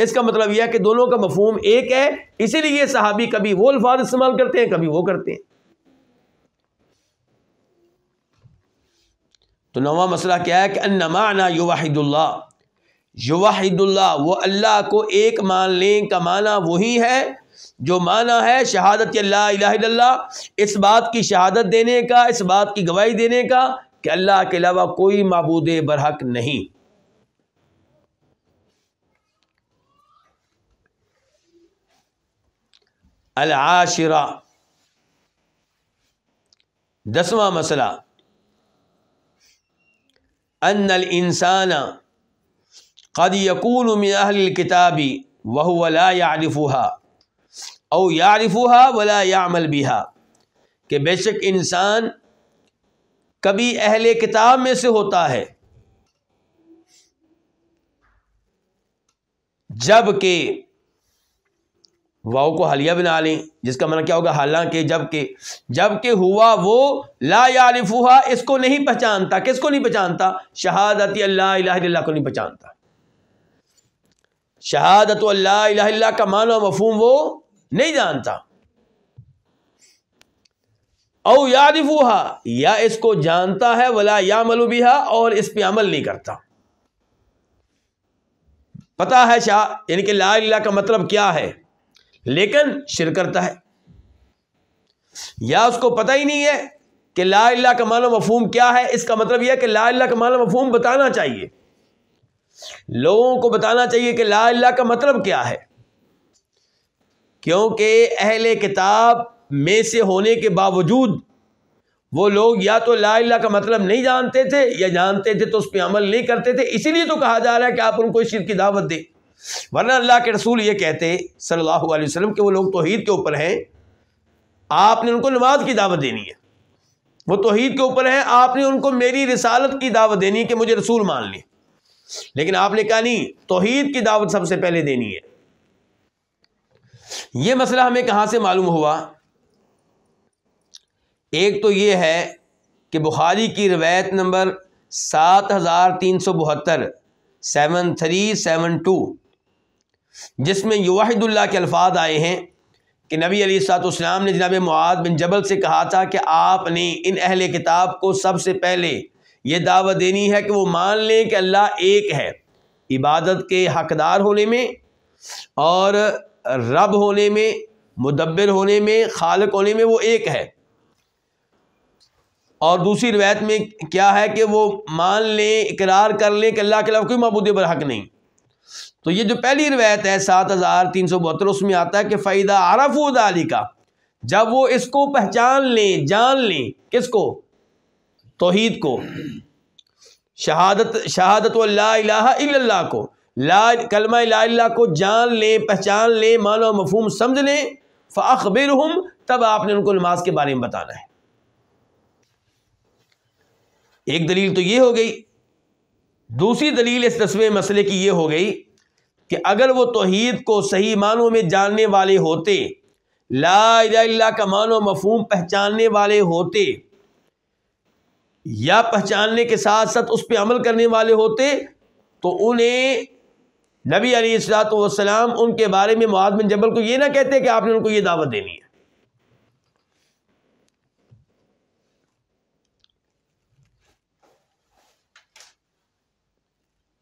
اس کا مطلب یہ ہے کہ دونوں کا مفہوم ایک ہے اسی لیے صحابی کبھی وہ الفاظ استعمال کرتے ہیں کبھی وہ کرتے ہیں تو نواں مسئلہ کیا ہے کہ واحد اللہ واحد اللہ وہ اللہ کو ایک مان لیں کا معنی وہی ہے جو معنی ہے شہادت اللہ اللہ اس بات کی شہادت دینے کا اس بات کی گواہی دینے کا کہ اللہ کے علاوہ کوئی معبود برحق نہیں العاشرہ دسواں مسئلہ ان الانسان قد السان من اہل کتابی وہ یا رفوہ ولا یا بیہا ہا کہ بے شک انسان کبھی اہل کتاب میں سے ہوتا ہے جب کہ واؤ کو حلیہ بنا لیں جس کا من کیا ہوگا حالانکہ جب کہ جب کہ ہوا وہ لا یا رفوہ اس کو نہیں پہچانتا کس کو نہیں پہچانتا شہادت اللہ الہ اللہ کو نہیں پہچانتا شہادت اللہ الہ اللہ کا و مفہوم وہ نہیں جانتا یا روا یا اس کو جانتا ہے ولا یا ملوبیہ اور اس پہ عمل نہیں کرتا پتا ہے شاہ یعنی کہ لا اللہ کا مطلب کیا ہے لیکن شر کرتا ہے یا اس کو پتا ہی نہیں ہے کہ لا اللہ کا معنی مفہوم کیا ہے اس کا مطلب یہ کہ لا اللہ کا معنی مفہوم بتانا چاہیے لوگوں کو بتانا چاہیے کہ لا اللہ کا مطلب کیا ہے کیونکہ اہل کتاب میں سے ہونے کے باوجود وہ لوگ یا تو لا اللہ کا مطلب نہیں جانتے تھے یا جانتے تھے تو اس پہ عمل نہیں کرتے تھے اسی لیے تو کہا جا رہا ہے کہ آپ ان کو اس چیز کی دعوت دیں ورنہ اللہ کے رسول یہ کہتے صلی اللہ علیہ وسلم کہ وہ لوگ توحید کے اوپر ہیں آپ نے ان کو نماز کی دعوت دینی ہے وہ توحید کے اوپر ہیں آپ نے ان کو میری رسالت کی دعوت دینی ہے کہ مجھے رسول مان لیں لیکن آپ نے کہا نہیں توحید کی دعوت سب سے پہلے دینی ہے یہ مسئلہ ہمیں کہاں سے معلوم ہوا ایک تو یہ ہے کہ بخاری کی روایت نمبر سات ہزار تین سو بہتر سیون تھری سیون ٹو جس میں یواحد اللہ کے الفاظ آئے ہیں کہ نبی علی سات اسلام نے جناب معاد بن جبل سے کہا تھا کہ آپ نے ان اہل کتاب کو سب سے پہلے یہ دعوت دینی ہے کہ وہ مان لیں کہ اللہ ایک ہے عبادت کے حقدار ہونے میں اور رب ہونے میں مدبر ہونے میں خالق ہونے میں وہ ایک ہے اور دوسری روایت میں کیا ہے کہ وہ مان لیں اقرار کر لیں کہ اللہ کے علاوہ کوئی معبود پر حق نہیں تو یہ جو پہلی روایت ہے سات ہزار تین سو بہتر اس میں آتا ہے کہ فائدہ عرف علی کا جب وہ اس کو پہچان لیں جان لیں کس کو توحید کو شہادت شہادت اللہ الہ الا اللہ کو لا کلمہ لا اللہ کو جان لیں پہچان لیں مان و مفہوم سمجھ لیں فخبر تب آپ نے ان کو نماز کے بارے میں بتانا ہے ایک دلیل تو یہ ہو گئی دوسری دلیل اس تصویر مسئلے کی یہ ہو گئی کہ اگر وہ توحید کو صحیح معنوں میں جاننے والے ہوتے لا الہ اللہ کا و مفہوم پہچاننے والے ہوتے یا پہچاننے کے ساتھ ساتھ اس پہ عمل کرنے والے ہوتے تو انہیں نبی علی اصلاۃ والسلام ان کے بارے میں معاذ بن جبل کو یہ نہ کہتے کہ آپ نے ان کو یہ دعوت دینی ہے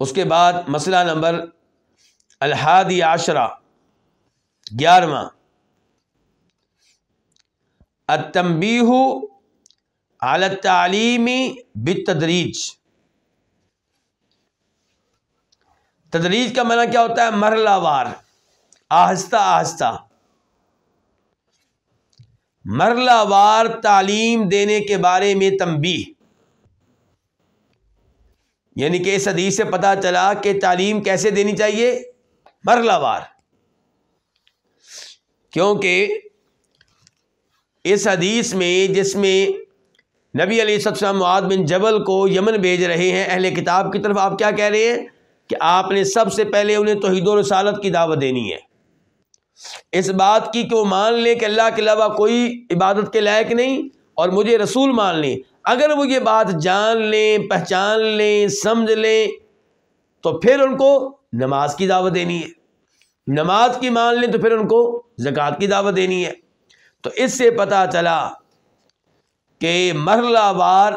اس کے بعد مسئلہ نمبر الحادی عشرہ گیارہواں اتمبی اعلی تعلیمی بتدریج تدریج کا معنی کیا ہوتا ہے مرلہ وار آہستہ آہستہ مرلہ وار تعلیم دینے کے بارے میں تمبی یعنی کہ اس حدیث سے پتا چلا کہ تعلیم کیسے دینی چاہیے مرلہ وار کیونکہ اس حدیث میں جس میں نبی علیہ السلام معاد بن جبل کو یمن بھیج رہے ہیں اہل کتاب کی طرف آپ کیا کہہ رہے ہیں کہ آپ نے سب سے پہلے انہیں توحید و رسالت کی دعوت دینی ہے اس بات کی کہ وہ مان لیں کہ اللہ کے علاوہ کوئی عبادت کے لائق نہیں اور مجھے رسول مان لیں اگر وہ یہ بات جان لیں پہچان لیں سمجھ لیں تو پھر ان کو نماز کی دعوت دینی ہے نماز کی مان لیں تو پھر ان کو زکوٰۃ کی دعوت دینی ہے تو اس سے پتہ چلا کہ مرلہ وار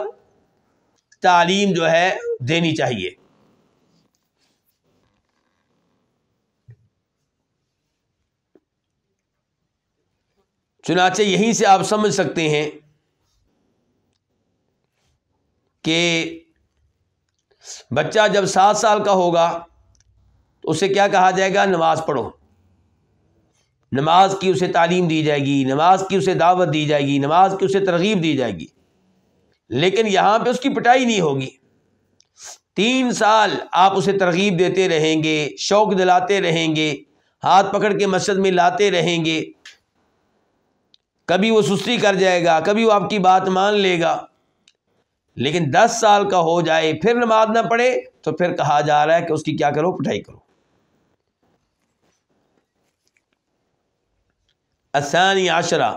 تعلیم جو ہے دینی چاہیے چنانچہ یہیں سے آپ سمجھ سکتے ہیں کہ بچہ جب سات سال کا ہوگا تو اسے کیا کہا جائے گا نماز پڑھو نماز کی اسے تعلیم دی جائے گی نماز کی اسے دعوت دی جائے گی نماز کی اسے ترغیب دی جائے گی لیکن یہاں پہ اس کی پٹائی نہیں ہوگی تین سال آپ اسے ترغیب دیتے رہیں گے شوق دلاتے رہیں گے ہاتھ پکڑ کے مسجد میں لاتے رہیں گے کبھی وہ سستی کر جائے گا کبھی وہ آپ کی بات مان لے گا لیکن دس سال کا ہو جائے پھر نماز نہ پڑے تو پھر کہا جا رہا ہے کہ اس کی کیا کرو پٹائی آسانی عشرہ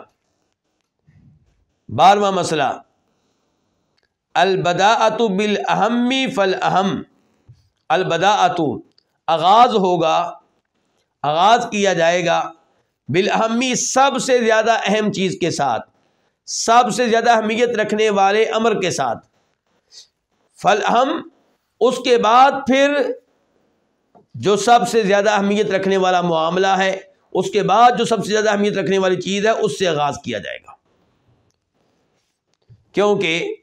بارہواں مسئلہ البدا اتو بال احمد فل اہم البدا اتو آغاز ہوگا آغاز کیا جائے گا بالاہمی سب سے زیادہ اہم چیز کے ساتھ سب سے زیادہ اہمیت رکھنے والے امر کے ساتھ فل اہم اس کے بعد پھر جو سب سے زیادہ اہمیت رکھنے والا معاملہ ہے اس کے بعد جو سب سے زیادہ اہمیت رکھنے والی چیز ہے اس سے آغاز کیا جائے گا کیونکہ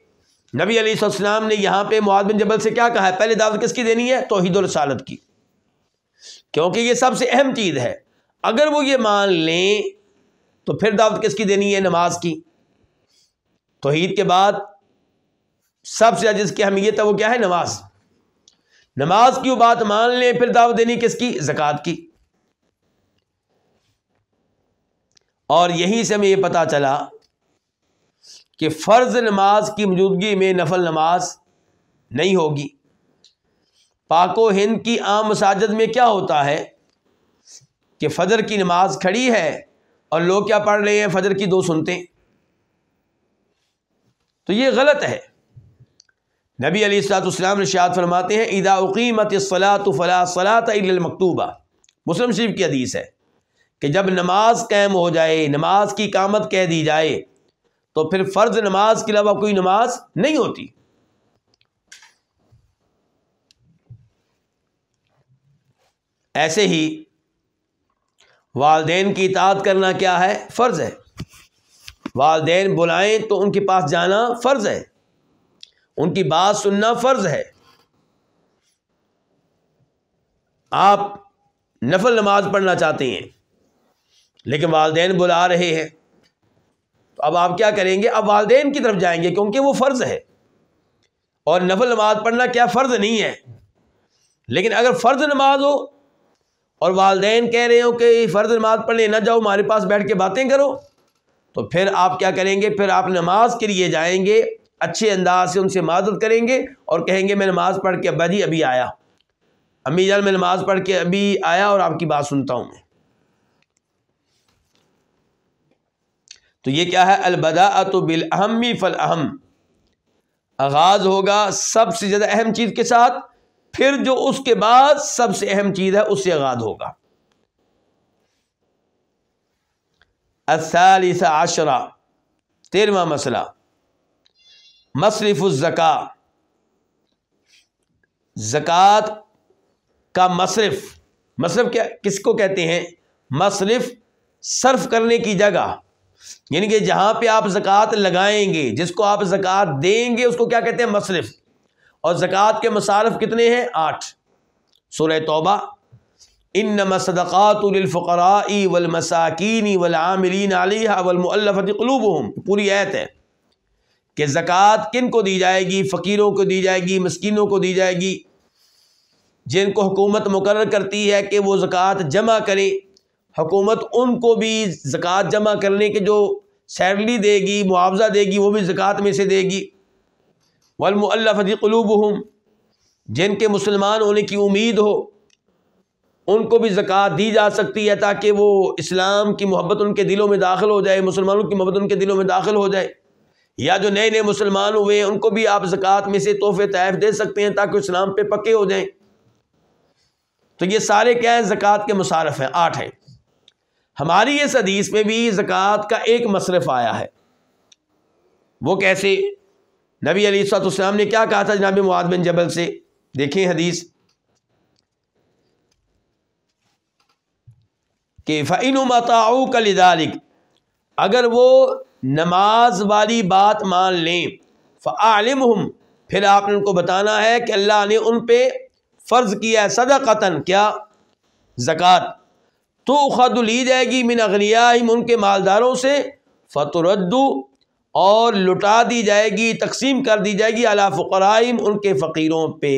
نبی علیہ السلام نے یہاں پہ معاذ بن جبل سے کیا کہا ہے پہلے دعوت کس کی دینی ہے توحید الرسالت کی کیونکہ یہ سب سے اہم چیز ہے اگر وہ یہ مان لیں تو پھر دعوت کس کی دینی ہے نماز کی توحید کے بعد سب سے جس کی اہمیت ہے وہ کیا ہے نماز نماز کی وہ بات مان لیں پھر دعوت دینی کس کی زکوٰۃ کی اور یہیں سے ہمیں یہ پتا چلا کہ فرض نماز کی موجودگی میں نفل نماز نہیں ہوگی پاک و ہند کی عام مساجد میں کیا ہوتا ہے کہ فجر کی نماز کھڑی ہے اور لوگ کیا پڑھ رہے ہیں فجر کی دو سنتے ہیں تو یہ غلط ہے نبی علی السلام رشاد فرماتے ہیں ادا اقیمت صلاۃ فلاں صلاۃ مکتوبہ مسلم شریف کی حدیث ہے کہ جب نماز قائم ہو جائے نماز کی قامت کہہ دی جائے تو پھر فرض نماز کے علاوہ کوئی نماز نہیں ہوتی ایسے ہی والدین کی اطاعت کرنا کیا ہے فرض ہے والدین بلائیں تو ان کے پاس جانا فرض ہے ان کی بات سننا فرض ہے آپ نفل نماز پڑھنا چاہتے ہیں لیکن والدین بلا رہے ہیں تو اب آپ کیا کریں گے اب والدین کی طرف جائیں گے کیونکہ وہ فرض ہے اور نفل نماز پڑھنا کیا فرض نہیں ہے لیکن اگر فرض نماز ہو اور والدین کہہ رہے ہو کہ فرض نماز پڑھنے نہ جاؤ ہمارے پاس بیٹھ کے باتیں کرو تو پھر آپ کیا کریں گے پھر آپ نماز کے لیے جائیں گے اچھے انداز سے ان سے معذرت کریں گے اور کہیں گے میں نماز پڑھ کے ابا جی ابھی آیا امی جان میں نماز پڑھ کے ابھی آیا اور آپ کی بات سنتا ہوں میں تو یہ کیا ہے البدا تو بال احمد فل آغاز ہوگا سب سے زیادہ اہم چیز کے ساتھ پھر جو اس کے بعد سب سے اہم چیز ہے اس سے آزاد ہوگا عشرہ تیرواں مسئلہ مصرف الزکا زکوٰۃ کا مصرف مصرف کیا کس کو کہتے ہیں مصرف صرف کرنے کی جگہ یعنی کہ جہاں پہ آپ زکوٰۃ لگائیں گے جس کو آپ زکوٰۃ دیں گے اس کو کیا کہتے ہیں مصرف اور زکوٰۃ کے مصارف کتنے ہیں آٹھ سر توبہ ان نم صدقات الفقرا علیہ ولافت قلوب پوری ایت ہے کہ زکوٰۃ کن کو دی جائے گی فقیروں کو دی جائے گی مسکینوں کو دی جائے گی جن کو حکومت مقرر کرتی ہے کہ وہ زکوٰۃ جمع کریں حکومت ان کو بھی زکوٰۃ جمع کرنے کے جو سیلری دے گی معاوضہ دے گی وہ بھی زکوٰۃ میں سے دے گی واللم فدی قلوب جن کے مسلمان ہونے کی امید ہو ان کو بھی زکوٰۃ دی جا سکتی ہے تاکہ وہ اسلام کی محبت ان کے دلوں میں داخل ہو جائے مسلمانوں کی محبت ان کے دلوں میں داخل ہو جائے یا جو نئے نئے مسلمان ہوئے ہیں ان کو بھی آپ زکوٰۃ میں سے تحفے طائف دے سکتے ہیں تاکہ اسلام پہ پکے ہو جائیں تو یہ سارے کیا ہیں زکوٰۃ کے مصارف ہیں آٹھ ہیں ہماری اس حدیث میں بھی زکوٰۃ کا ایک مصرف آیا ہے وہ کیسے نبی علی نے کیا کہا تھا جناب بن جبل سے دیکھیں حدیث کہ فعین متاؤ اگر وہ نماز والی بات مان لیں فعالم پھر آپ نے ان کو بتانا ہے کہ اللہ نے ان پہ فرض کیا ہے صدقتاً کیا زکوٰۃ تو خد لی جائے گی من اغنیا ان کے مالداروں سے فتردو اور لٹا دی جائے گی تقسیم کر دی جائے گی اللہ فقرائم ان کے فقیروں پہ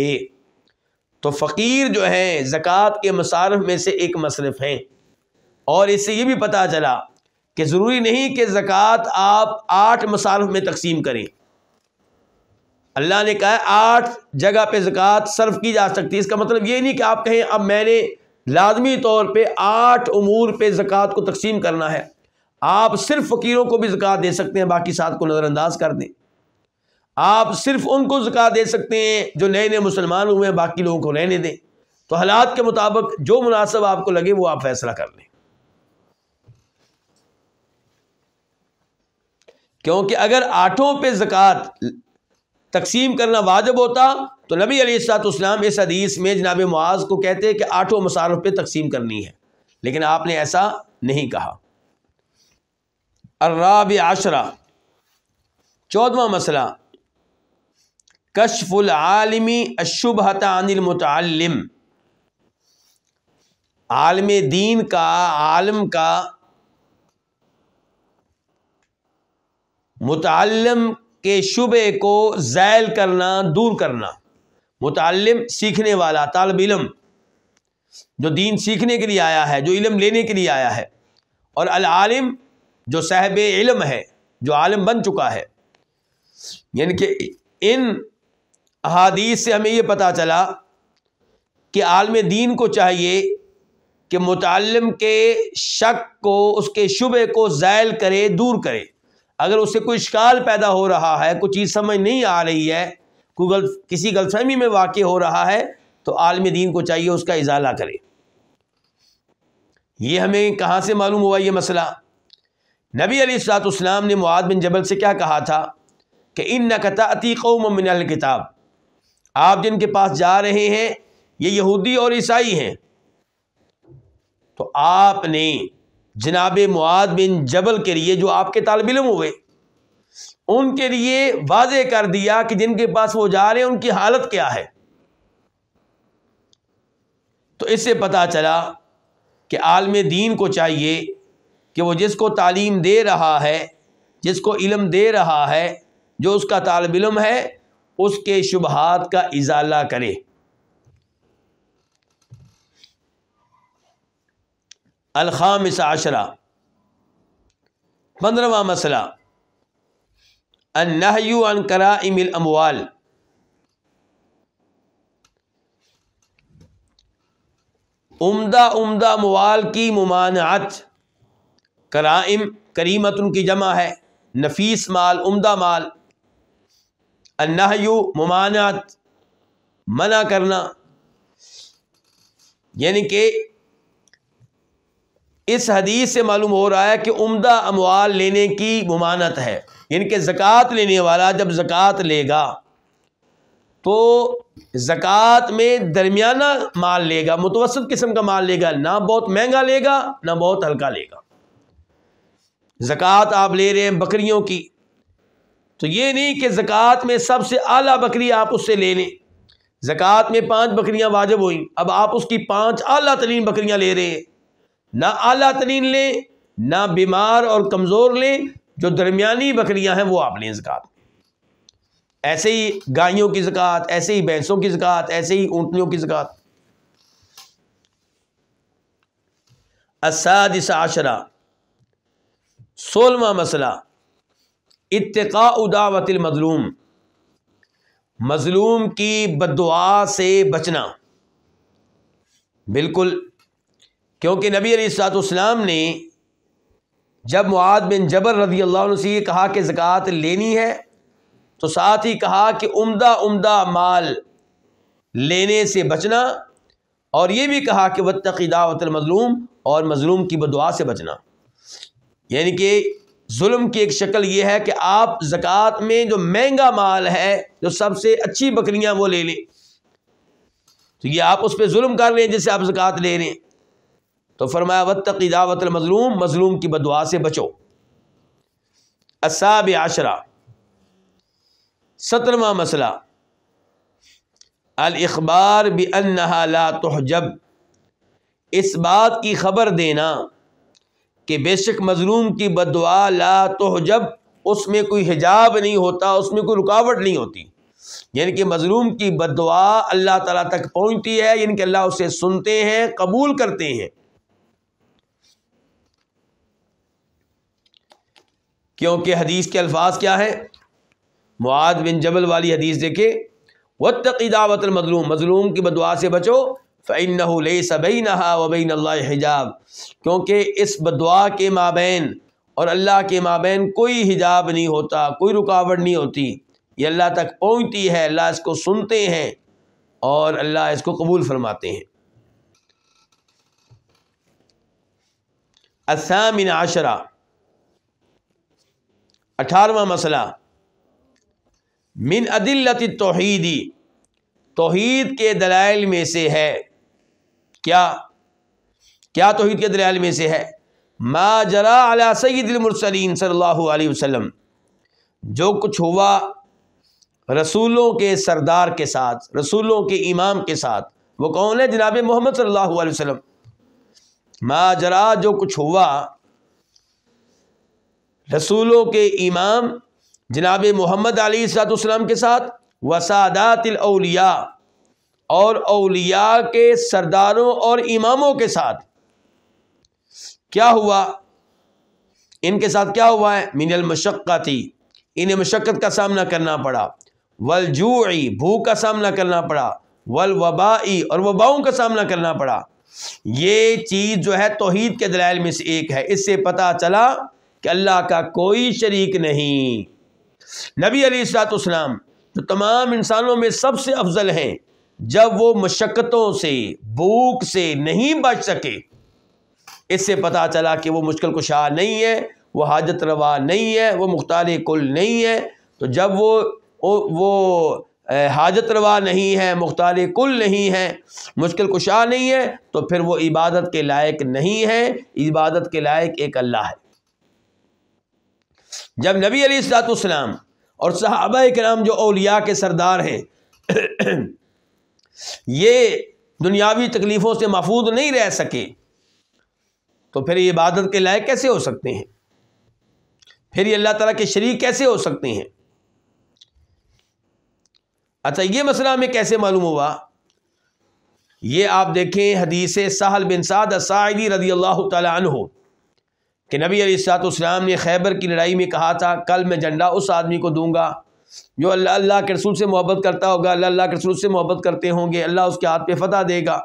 تو فقیر جو ہیں زکوٰۃ کے مصارف میں سے ایک مصرف ہیں اور اس سے یہ بھی پتہ چلا کہ ضروری نہیں کہ زکوٰۃ آپ آٹھ مصارف میں تقسیم کریں اللہ نے کہا ہے آٹھ جگہ پہ زکوٰۃ صرف کی جا سکتی ہے اس کا مطلب یہ نہیں کہ آپ کہیں اب میں نے لازمی طور پہ آٹھ امور پہ زکوٰۃ کو تقسیم کرنا ہے آپ صرف فقیروں کو بھی زکوٰۃ دے سکتے ہیں باقی ساتھ کو نظر انداز کر دیں آپ صرف ان کو زکوٰۃ دے سکتے ہیں جو نئے نئے مسلمان ہوئے ہیں باقی لوگوں کو رہنے دیں تو حالات کے مطابق جو مناسب آپ کو لگے وہ آپ فیصلہ کر لیں کیونکہ اگر آٹھوں پہ زکوٰۃ تقسیم کرنا واجب ہوتا تو نبی علی اسلام اس حدیث میں جناب معاذ کو کہتے کہ آٹھوں مصارف پہ تقسیم کرنی ہے لیکن آپ نے ایسا نہیں کہا الراب عشرہ چودواں مسئلہ کشف العالمی اشبہ المتعلم عالم دین کا عالم کا متعلم کے شبے کو زیل کرنا دور کرنا متعلم سیکھنے والا طالب علم جو دین سیکھنے کے لیے آیا ہے جو علم لینے کے لیے آیا ہے اور العالم جو صاحب علم ہے جو عالم بن چکا ہے یعنی کہ ان احادیث سے ہمیں یہ پتہ چلا کہ عالم دین کو چاہیے کہ متعلم کے شک کو اس کے شبے کو زائل کرے دور کرے اگر اس سے کوئی شکال پیدا ہو رہا ہے کوئی چیز سمجھ نہیں آ رہی ہے کوئی غلط کسی غلط فہمی میں واقع ہو رہا ہے تو عالم دین کو چاہیے اس کا اضالہ کرے یہ ہمیں کہاں سے معلوم ہوا یہ مسئلہ نبی علی سات اسلام نے معاد بن جبل سے کیا کہا تھا کہ ان نقطہ عتیق و ممن الکتاب آپ جن کے پاس جا رہے ہیں یہ یہودی اور عیسائی ہیں تو آپ نے جناب معاد بن جبل کے لیے جو آپ کے طالب علم ہوئے ان کے لیے واضح کر دیا کہ جن کے پاس وہ جا رہے ہیں ان کی حالت کیا ہے تو اس سے پتہ چلا کہ عالم دین کو چاہیے کہ وہ جس کو تعلیم دے رہا ہے جس کو علم دے رہا ہے جو اس کا طالب علم ہے اس کے شبہات کا ازالہ کرے الخام پندرہواں مسئلہ النحیو عن کرائم کرا امل اموال عمدہ عمدہ اموال کی ممانعت کرائم کریمت ان کی جمع ہے نفیس مال عمدہ مال اللہ ممانعت منع کرنا یعنی کہ اس حدیث سے معلوم ہو رہا ہے کہ عمدہ اموال لینے کی ممانت ہے یعنی کہ زکوٰۃ لینے والا جب زکوٰۃ لے گا تو زکوٰۃ میں درمیانہ مال لے گا متوسط قسم کا مال لے گا نہ بہت مہنگا لے گا نہ بہت ہلکا لے گا زکوٰۃ آپ لے رہے ہیں بکریوں کی تو یہ نہیں کہ زکوٰۃ میں سب سے اعلیٰ بکری آپ اس سے لے لیں زکوٰۃ میں پانچ بکریاں واجب ہوئیں اب آپ اس کی پانچ اعلیٰ ترین بکریاں لے رہے ہیں نہ اعلیٰ ترین لیں نہ بیمار اور کمزور لیں جو درمیانی بکریاں ہیں وہ آپ لیں زکوٰۃ ایسے ہی گائیوں کی زکوٰۃ ایسے ہی بھینسوں کی زکوٰۃ ایسے ہی اونٹنیوں کی زکوٰۃ عشرہ سولہواں مسئلہ اتقاء دعوت المظلوم مظلوم کی بدعا سے بچنا بالکل کیونکہ نبی علیہ السلاط اسلام نے جب معاد بن جبر رضی اللہ عنہ سے یہ کہا کہ زکوٰۃ لینی ہے تو ساتھ ہی کہا کہ عمدہ عمدہ مال لینے سے بچنا اور یہ بھی کہا کہ وطقی دعوت المظلوم اور مظلوم کی بدعا سے بچنا یعنی کہ ظلم کی ایک شکل یہ ہے کہ آپ زکوٰۃ میں جو مہنگا مال ہے جو سب سے اچھی بکریاں وہ لے لیں تو یہ آپ اس پہ ظلم کر لیں جسے آپ زکوٰۃ لے رہے ہیں تو فرمایا وطق تک المظلوم مظلوم کی بدعا سے بچو اصاب عشرہ سترواں مسئلہ الاخبار بھی لا تحجب اس بات کی خبر دینا کہ بے شک مظلوم کی بدعا لا تو جب اس میں کوئی حجاب نہیں ہوتا اس میں کوئی رکاوٹ نہیں ہوتی یعنی کہ مظلوم کی دعا اللہ تعالیٰ تک پہنچتی ہے یعنی کہ اللہ اسے سنتے ہیں قبول کرتے ہیں کیونکہ حدیث کے الفاظ کیا ہے معاد بن جبل والی حدیث دیکھے وہ دعوت المظلوم مظلوم کی بدوا سے بچو فَإِنَّهُ نہا بَيْنَهَا وَبَيْنَ اللہ حجاب کیونکہ اس بدعا کے مابین اور اللہ کے مابین کوئی حجاب نہیں ہوتا کوئی رکاوٹ نہیں ہوتی یہ اللہ تک پہنچتی ہے اللہ اس کو سنتے ہیں اور اللہ اس کو قبول فرماتے ہیں عشرہ اٹھارواں مسئلہ من عدلت توحیدی توحید کے دلائل میں سے ہے کیا کیا توحید کے دلائل میں سے ہے ما جرا علی سید المرسلین صلی اللہ علیہ وسلم جو کچھ ہوا رسولوں کے سردار کے ساتھ رسولوں کے امام کے ساتھ وہ کون ہے جناب محمد صلی اللہ علیہ وسلم ما جرا جو کچھ ہوا رسولوں کے امام جناب محمد علیہ السلاۃ السلام کے ساتھ وسادات الاولیاء اور اولیاء کے سرداروں اور اماموں کے ساتھ کیا ہوا ان کے ساتھ کیا ہوا ہے من المشقتی انہیں مشقت کا سامنا کرنا پڑا ول بھوک کا سامنا کرنا پڑا ول اور وباؤں کا سامنا کرنا پڑا یہ چیز جو ہے توحید کے دلائل میں سے ایک ہے اس سے پتا چلا کہ اللہ کا کوئی شریک نہیں نبی علی اسلام جو تمام انسانوں میں سب سے افضل ہیں جب وہ مشقتوں سے بھوک سے نہیں بچ سکے اس سے پتہ چلا کہ وہ مشکل کشا نہیں ہے وہ حاجت روا نہیں ہے وہ مختار کل نہیں ہے تو جب وہ وہ حاجت روا نہیں ہے مختار کل نہیں ہے مشکل کشا نہیں ہے تو پھر وہ عبادت کے لائق نہیں ہے عبادت کے لائق ایک اللہ ہے جب نبی علیہ السلاۃ اللہۃسلام اور صحابہ کرام جو اولیاء کے سردار ہیں یہ دنیاوی تکلیفوں سے محفوظ نہیں رہ سکے تو پھر یہ عبادت کے لائق کیسے ہو سکتے ہیں پھر یہ اللہ تعالیٰ کے شریک کیسے ہو سکتے ہیں اچھا یہ مسئلہ ہمیں کیسے معلوم ہوا یہ آپ دیکھیں حدیث سہل بن سعد سعیدی رضی اللہ تعالیٰ عنہ کہ نبی علیہ السلاۃ اسلام نے خیبر کی لڑائی میں کہا تھا کل میں جھنڈا اس آدمی کو دوں گا جو اللہ اللہ کے رسول سے محبت کرتا ہوگا اللہ اللہ کے رسول سے محبت کرتے ہوں گے اللہ اس کے ہاتھ پہ فتح دے گا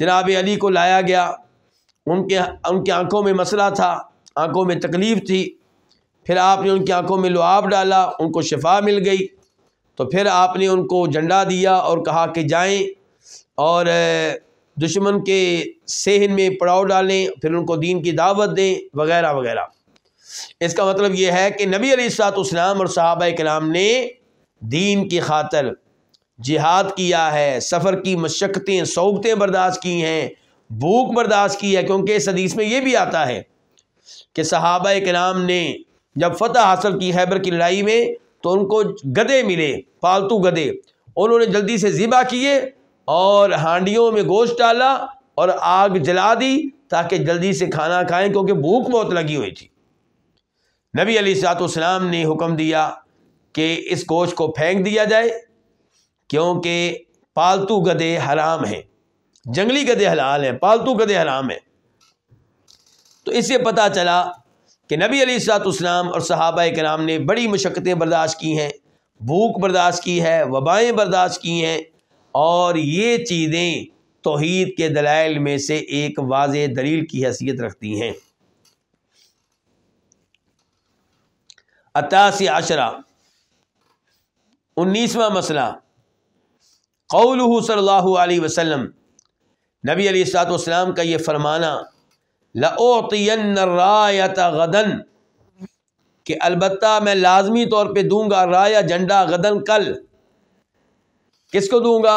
جناب علی کو لایا گیا ان کے ان کی آنکھوں میں مسئلہ تھا آنکھوں میں تکلیف تھی پھر آپ نے ان کی آنکھوں میں لعاب ڈالا ان کو شفا مل گئی تو پھر آپ نے ان کو جھنڈا دیا اور کہا کہ جائیں اور دشمن کے صحن میں پڑاؤ ڈالیں پھر ان کو دین کی دعوت دیں وغیرہ وغیرہ اس کا مطلب یہ ہے کہ نبی علی اور صحابہ کلام نے دین کی خاطر جہاد کیا ہے سفر کی مشقتیں صوبتیں برداشت کی ہیں بھوک برداشت کی ہے کیونکہ اس حدیث میں یہ بھی آتا ہے کہ صحابہ کلام نے جب فتح حاصل کی خیبر کی لڑائی میں تو ان کو گدے ملے پالتو گدے انہوں نے جلدی سے ذبح کیے اور ہانڈیوں میں گوشت ڈالا اور آگ جلا دی تاکہ جلدی سے کھانا کھائیں کیونکہ بھوک بہت لگی ہوئی تھی نبی علی سات اسلام نے حکم دیا کہ اس کوچ کو پھینک دیا جائے کیونکہ پالتو گدے حرام ہیں جنگلی گدے حلال ہیں پالتو گدے حرام ہیں تو اس سے پتہ چلا کہ نبی علی سات اسلام اور صحابہ کرام نے بڑی مشقتیں برداشت کی ہیں بھوک برداشت کی ہے وبائیں برداشت کی ہیں اور یہ چیزیں توحید کے دلائل میں سے ایک واضح دلیل کی حیثیت رکھتی ہیں اتاسی عشرہ انیسواں مسئلہ قول صلی اللہ علیہ وسلم نبی علیہ السلاۃ والسلام کا یہ فرمانا غدن کہ البتہ میں لازمی طور پہ دوں گا رایا جھنڈا غدن کل کس کو دوں گا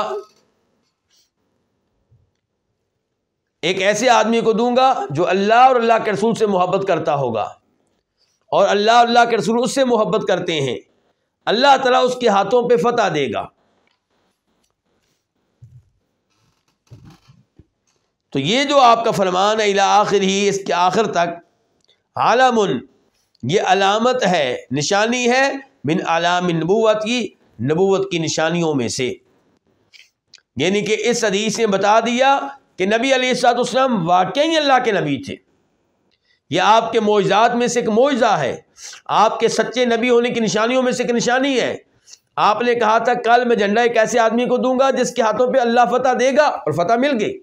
ایک ایسے آدمی کو دوں گا جو اللہ اور اللہ کے رسول سے محبت کرتا ہوگا اور اللہ اللہ کے رسول اس سے محبت کرتے ہیں اللہ تعالیٰ اس کے ہاتھوں پہ فتح دے گا تو یہ جو آپ کا فرمان ہے آخر ہی اس کے آخر تک عالم یہ علامت ہے نشانی ہے من علام نبوت کی نبوت کی نشانیوں میں سے یعنی کہ اس حدیث نے بتا دیا کہ نبی علیہ الساط اسلام واقعی اللہ کے نبی تھے یہ آپ کے معجزات میں سے ایک معجزہ ہے آپ کے سچے نبی ہونے کی نشانیوں میں سے ایک نشانی ہے آپ نے کہا تھا کل میں جھنڈا ایک ایسے آدمی کو دوں گا جس کے ہاتھوں پہ اللہ فتح دے گا اور فتح مل گئی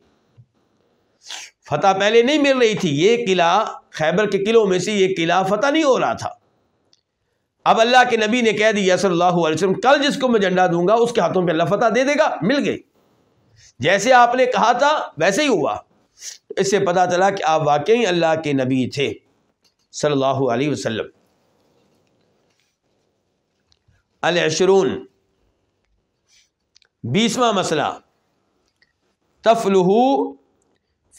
فتح پہلے نہیں مل رہی تھی یہ قلعہ خیبر کے قلعوں میں سے یہ قلعہ فتح نہیں ہو رہا تھا اب اللہ کے نبی نے کہہ دیا صلی اللہ علیہ وسلم کل جس کو میں جھنڈا دوں گا اس کے ہاتھوں پہ اللہ فتح دے دے گا مل گئی جیسے آپ نے کہا تھا ویسے ہی ہوا اس سے پتا چلا کہ آپ واقعی اللہ کے نبی تھے صلی اللہ علیہ وسلم الشرون بیسواں مسئلہ تفلح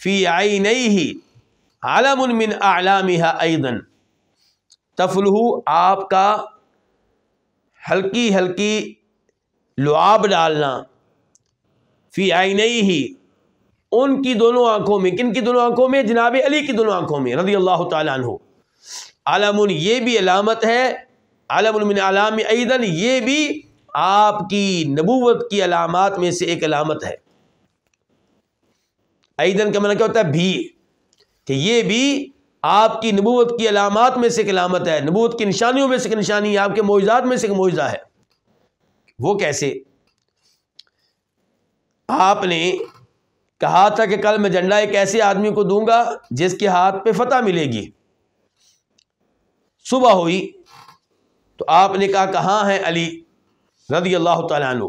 فی آئی عالم من المن آلامیہ آئی تفلح آپ کا ہلکی ہلکی لعاب ڈالنا فی آئی ہی ان کی دونوں آنکھوں میں کن کی دونوں آنکھوں میں جناب علی کی دونوں آنکھوں میں رضی اللہ تعالیٰ عنہ عالم یہ بھی علامت ہے عالم المن علام عیدن یہ بھی آپ کی نبوت کی علامات میں سے ایک علامت ہے عیدن کا معنی کیا ہوتا ہے بھی کہ یہ بھی آپ کی نبوت کی علامات میں سے ایک علامت ہے نبوت کی نشانیوں میں سے ایک نشانی ہے آپ کے معجزات میں سے ایک معجزہ ہے وہ کیسے آپ نے کہا تھا کہ کل میں جھنڈا ایک ایسے آدمی کو دوں گا جس کے ہاتھ پہ فتح ملے گی صبح ہوئی تو آپ نے کہا کہاں ہیں علی رضی اللہ تعالیٰ عنہ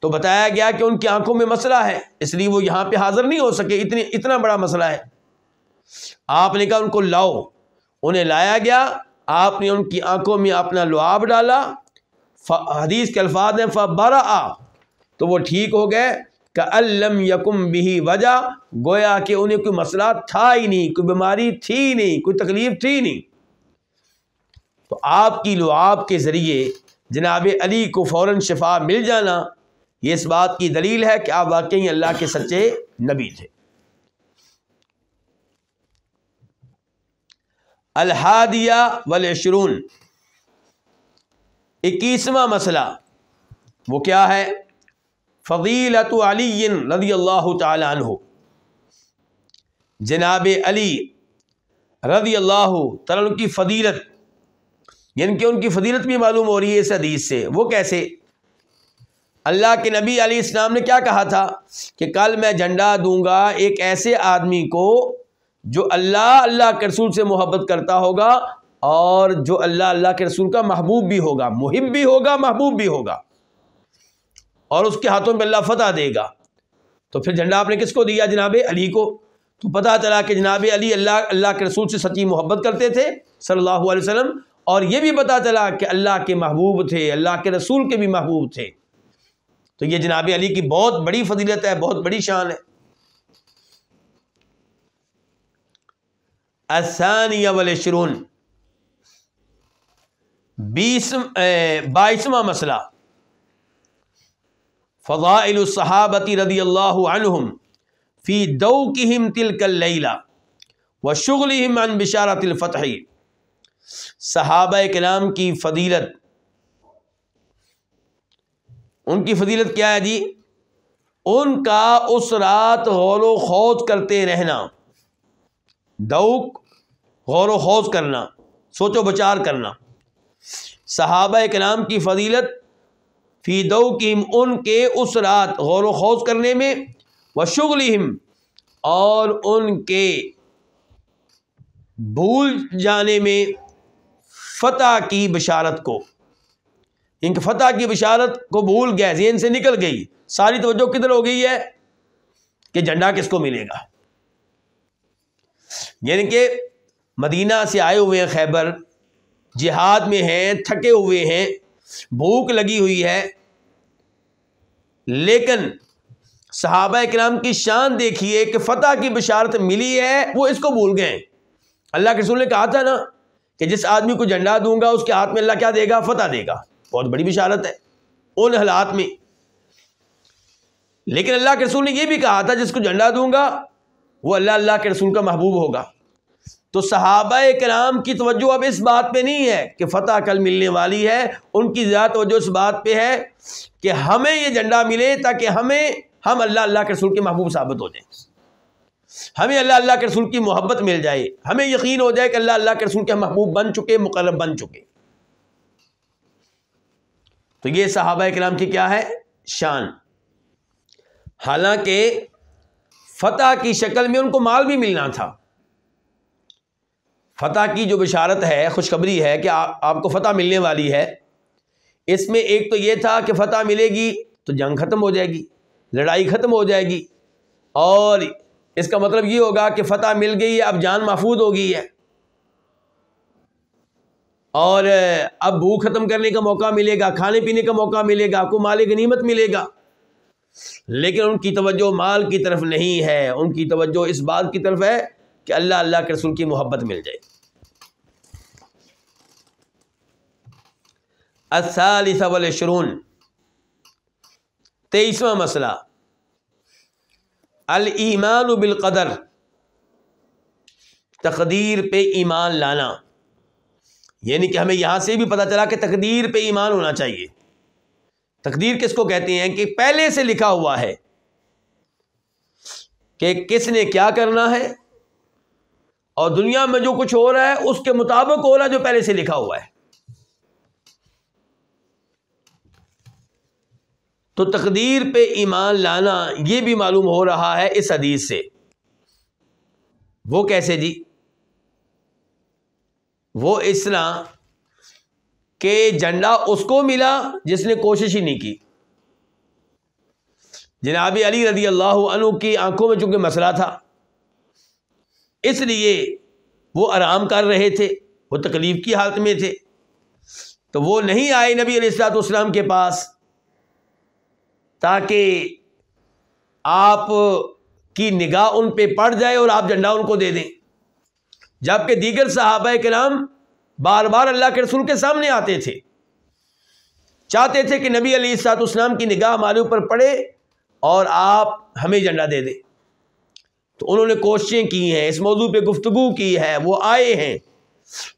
تو بتایا گیا کہ ان کی آنکھوں میں مسئلہ ہے اس لیے وہ یہاں پہ حاضر نہیں ہو سکے اتنی اتنا بڑا مسئلہ ہے آپ نے کہا ان کو لاؤ انہیں لایا گیا آپ نے ان کی آنکھوں میں اپنا لعاب ڈالا حدیث کے الفاظ ہیں فبرا آ تو وہ ٹھیک ہو گئے کہ علم یکم بھی وجہ گویا کہ انہیں کوئی مسئلہ تھا ہی نہیں کوئی بیماری تھی نہیں کوئی تکلیف تھی نہیں تو آپ کی لعاب کے ذریعے جناب علی کو فوراً شفا مل جانا یہ اس بات کی دلیل ہے کہ آپ واقعی اللہ کے سچے نبی تھے الحادیہ والعشرون اکیسواں مسئلہ وہ کیا ہے فضیلت علی رضی اللہ تعالیٰ عنہ جناب علی رضی اللہ تعالیٰ کی فضیلت یعنی کہ ان کی فضیلت بھی معلوم ہو رہی ہے اس حدیث سے وہ کیسے اللہ کے نبی علیہ السلام نے کیا کہا تھا کہ کل میں جھنڈا دوں گا ایک ایسے آدمی کو جو اللہ اللہ کے رسول سے محبت کرتا ہوگا اور جو اللہ اللہ کے رسول کا محبوب بھی ہوگا محب بھی ہوگا محبوب بھی ہوگا اور اس کے ہاتھوں میں اللہ فتح دے گا تو پھر جھنڈا آپ نے کس کو دیا جناب علی کو تو پتہ چلا کہ جناب علی اللہ اللہ کے رسول سے سچی محبت کرتے تھے صلی اللہ علیہ وسلم اور یہ بھی پتہ چلا کہ اللہ کے محبوب تھے اللہ کے رسول کے بھی محبوب تھے تو یہ جناب علی کی بہت بڑی فضیلت ہے بہت بڑی شان ہے بیس بائیسواں مسئلہ فضائل الصحابتی رضی اللہ عنہم فی دو و کر عن بشارت الفتح صحابہ کلام کی فضیلت ان کی فضیلت کیا ہے جی ان کا اس رات غور و خوض کرتے رہنا دوک غور و خوض کرنا سوچ و بچار کرنا صحابہ کلام کی فضیلت فی دو ان کے اس رات غور و خوض کرنے میں و الحم اور ان کے بھول جانے میں فتح کی بشارت کو ان یعنی کی فتح کی بشارت کو بھول گئے ذہن سے نکل گئی ساری توجہ کدھر ہو گئی ہے کہ جھنڈا کس کو ملے گا یعنی کہ مدینہ سے آئے ہوئے ہیں خیبر جہاد میں ہیں تھکے ہوئے ہیں بھوک لگی ہوئی ہے لیکن صحابہ اکرام کی شان دیکھیے کہ فتح کی بشارت ملی ہے وہ اس کو بھول گئے اللہ کے رسول نے کہا تھا نا کہ جس آدمی کو جھنڈا دوں گا اس کے ہاتھ میں اللہ کیا دے گا فتح دے گا بہت بڑی بشارت ہے ان حالات میں لیکن اللہ کے رسول نے یہ بھی کہا تھا جس کو جھنڈا دوں گا وہ اللہ اللہ کے رسول کا محبوب ہوگا تو صحابہ کرام کی توجہ اب اس بات پہ نہیں ہے کہ فتح کل ملنے والی ہے ان کی زیادہ توجہ اس بات پہ ہے کہ ہمیں یہ جھنڈا ملے تاکہ ہمیں ہم اللہ اللہ کے رسول کے محبوب ثابت ہو جائیں ہمیں اللہ اللہ کے رسول کی محبت مل جائے ہمیں یقین ہو جائے کہ اللہ اللہ کے رسول کے محبوب بن چکے مقرب بن چکے تو یہ صحابہ کرام کی کیا ہے شان حالانکہ فتح کی شکل میں ان کو مال بھی ملنا تھا فتح کی جو بشارت ہے خوشخبری ہے کہ آپ کو فتح ملنے والی ہے اس میں ایک تو یہ تھا کہ فتح ملے گی تو جنگ ختم ہو جائے گی لڑائی ختم ہو جائے گی اور اس کا مطلب یہ ہوگا کہ فتح مل گئی ہے اب جان محفوظ ہو گئی ہے اور اب بھوک ختم کرنے کا موقع ملے گا کھانے پینے کا موقع ملے گا آپ کو مال کی نعمت ملے گا لیکن ان کی توجہ مال کی طرف نہیں ہے ان کی توجہ اس بات کی طرف ہے کہ اللہ اللہ کے رسول کی محبت مل جائے تیسواں مسئلہ بالقدر تقدیر پہ ایمان لانا یعنی کہ ہمیں یہاں سے بھی پتا چلا کہ تقدیر پہ ایمان ہونا چاہیے تقدیر کس کو کہتے ہیں کہ پہلے سے لکھا ہوا ہے کہ کس نے کیا کرنا ہے اور دنیا میں جو کچھ ہو رہا ہے اس کے مطابق ہو رہا ہے جو پہلے سے لکھا ہوا ہے تو تقدیر پہ ایمان لانا یہ بھی معلوم ہو رہا ہے اس حدیث سے وہ کیسے جی وہ اس طرح کہ جھنڈا اس کو ملا جس نے کوشش ہی نہیں کی جناب علی رضی اللہ عنہ کی آنکھوں میں چونکہ مسئلہ تھا اس لیے وہ آرام کر رہے تھے وہ تکلیف کی حالت میں تھے تو وہ نہیں آئے نبی علیہ السلاۃ والسلام کے پاس تاکہ آپ کی نگاہ ان پہ پڑ جائے اور آپ جھنڈا ان کو دے دیں جبکہ دیگر صحابہ کرام بار بار اللہ کے رسول کے سامنے آتے تھے چاہتے تھے کہ نبی علیہ السلاط اسلام کی نگاہ ہمارے اوپر پڑے اور آپ ہمیں جھنڈا دے دیں تو انہوں نے کوششیں کی ہیں اس موضوع پہ گفتگو کی ہے وہ آئے ہیں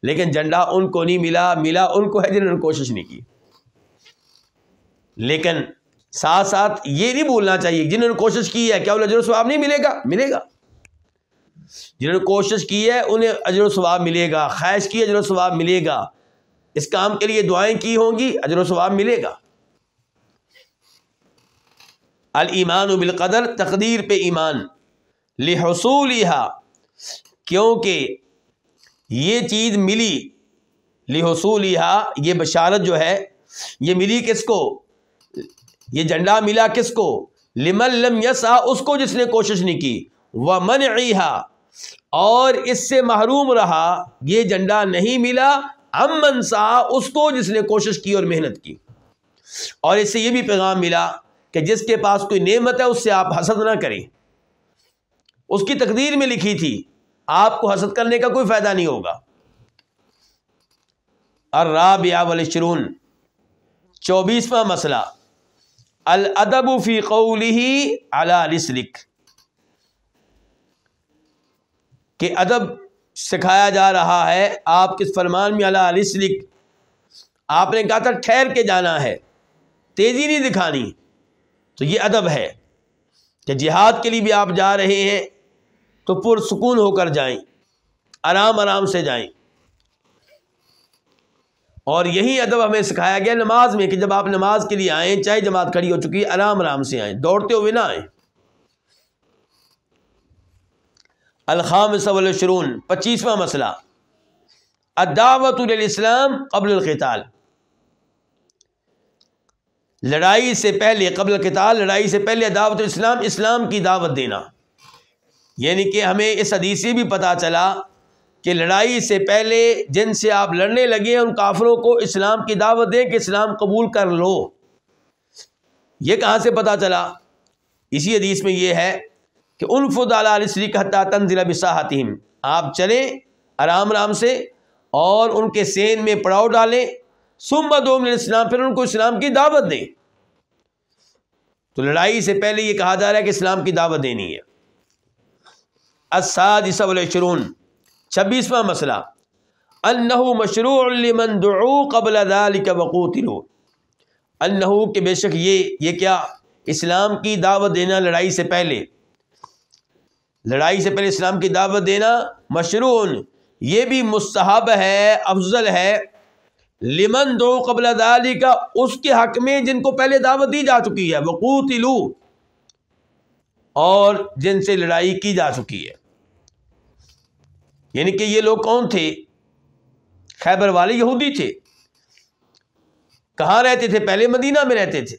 لیکن جھنڈا ان کو نہیں ملا ملا ان کو ہے جنہوں نے کوشش نہیں کی لیکن ساتھ ساتھ یہ نہیں بولنا چاہیے جنہوں نے کوشش کی ہے کیا انہیں اجر و ثواب نہیں ملے گا ملے گا جنہوں نے کوشش کی ہے انہیں اجر و ثواب ملے گا خواہش کی اجر و ثواب ملے گا اس کام کے لیے دعائیں کی ہوں گی اجر و ثواب ملے گا المان و بالقدر تقدیر پہ ایمان لہصولہ کیونکہ یہ چیز ملی یہ یہ بشارت جو ہے یہ ملی کس کو یہ جھنڈا ملا کس کو لمن یس یسا اس کو جس نے کوشش نہیں کی وہ من اور اس سے محروم رہا یہ جھنڈا نہیں ملا ام من سا اس کو جس نے کوشش کی اور محنت کی اور اس سے یہ بھی پیغام ملا کہ جس کے پاس کوئی نعمت ہے اس سے آپ حسد نہ کریں اس کی تقدیر میں لکھی تھی آپ کو حسد کرنے کا کوئی فائدہ نہیں ہوگا چوبیسواں مسئلہ الادب فی کہ ادب سکھایا جا رہا ہے آپ کس فرمان میں اللہ علسل آپ نے کہا تھا ٹھہر کے جانا ہے تیزی نہیں دکھانی تو یہ ادب ہے کہ جہاد کے لیے بھی آپ جا رہے ہیں تو پرسکون ہو کر جائیں آرام آرام سے جائیں اور یہی ادب ہمیں سکھایا گیا نماز میں کہ جب آپ نماز کے لیے آئیں چاہے جماعت کھڑی ہو چکی ہے آرام آرام سے آئیں دوڑتے ہوئے نہ آئیں الخام شرون پچیسواں مسئلہ اداوت الاسلام قبل القتال لڑائی سے پہلے قبل القتال لڑائی سے پہلے دعوت الاسلام اسلام کی دعوت دینا یعنی کہ ہمیں اس حدیث سے بھی پتہ چلا کہ لڑائی سے پہلے جن سے آپ لڑنے لگے ان کافروں کو اسلام کی دعوت دیں کہ اسلام قبول کر لو یہ کہاں سے پتہ چلا اسی حدیث میں یہ ہے کہ علیہ دعال علسری کہتا بساحتیم آپ چلیں آرام آرام سے اور ان کے سین میں پڑاؤ ڈالیں سم بدوم اسلام پھر ان کو اسلام کی دعوت دیں تو لڑائی سے پہلے یہ کہا جا رہا ہے کہ اسلام کی دعوت دینی ہے چھبیسواں مسئلہ النہو مشروع لمن دعو قبل ذالک وقوتلو تلو کہ کے بے شک یہ یہ کیا اسلام کی دعوت دینا لڑائی سے پہلے لڑائی سے پہلے اسلام کی دعوت دینا مشروع یہ بھی مستحب ہے افضل ہے لمن دو قبل ادال کا اس کے حق میں جن کو پہلے دعوت دی جا چکی ہے وقوتلو اور جن سے لڑائی کی جا چکی ہے یعنی کہ یہ لوگ کون تھے خیبر والے یہودی تھے کہاں رہتے تھے پہلے مدینہ میں رہتے تھے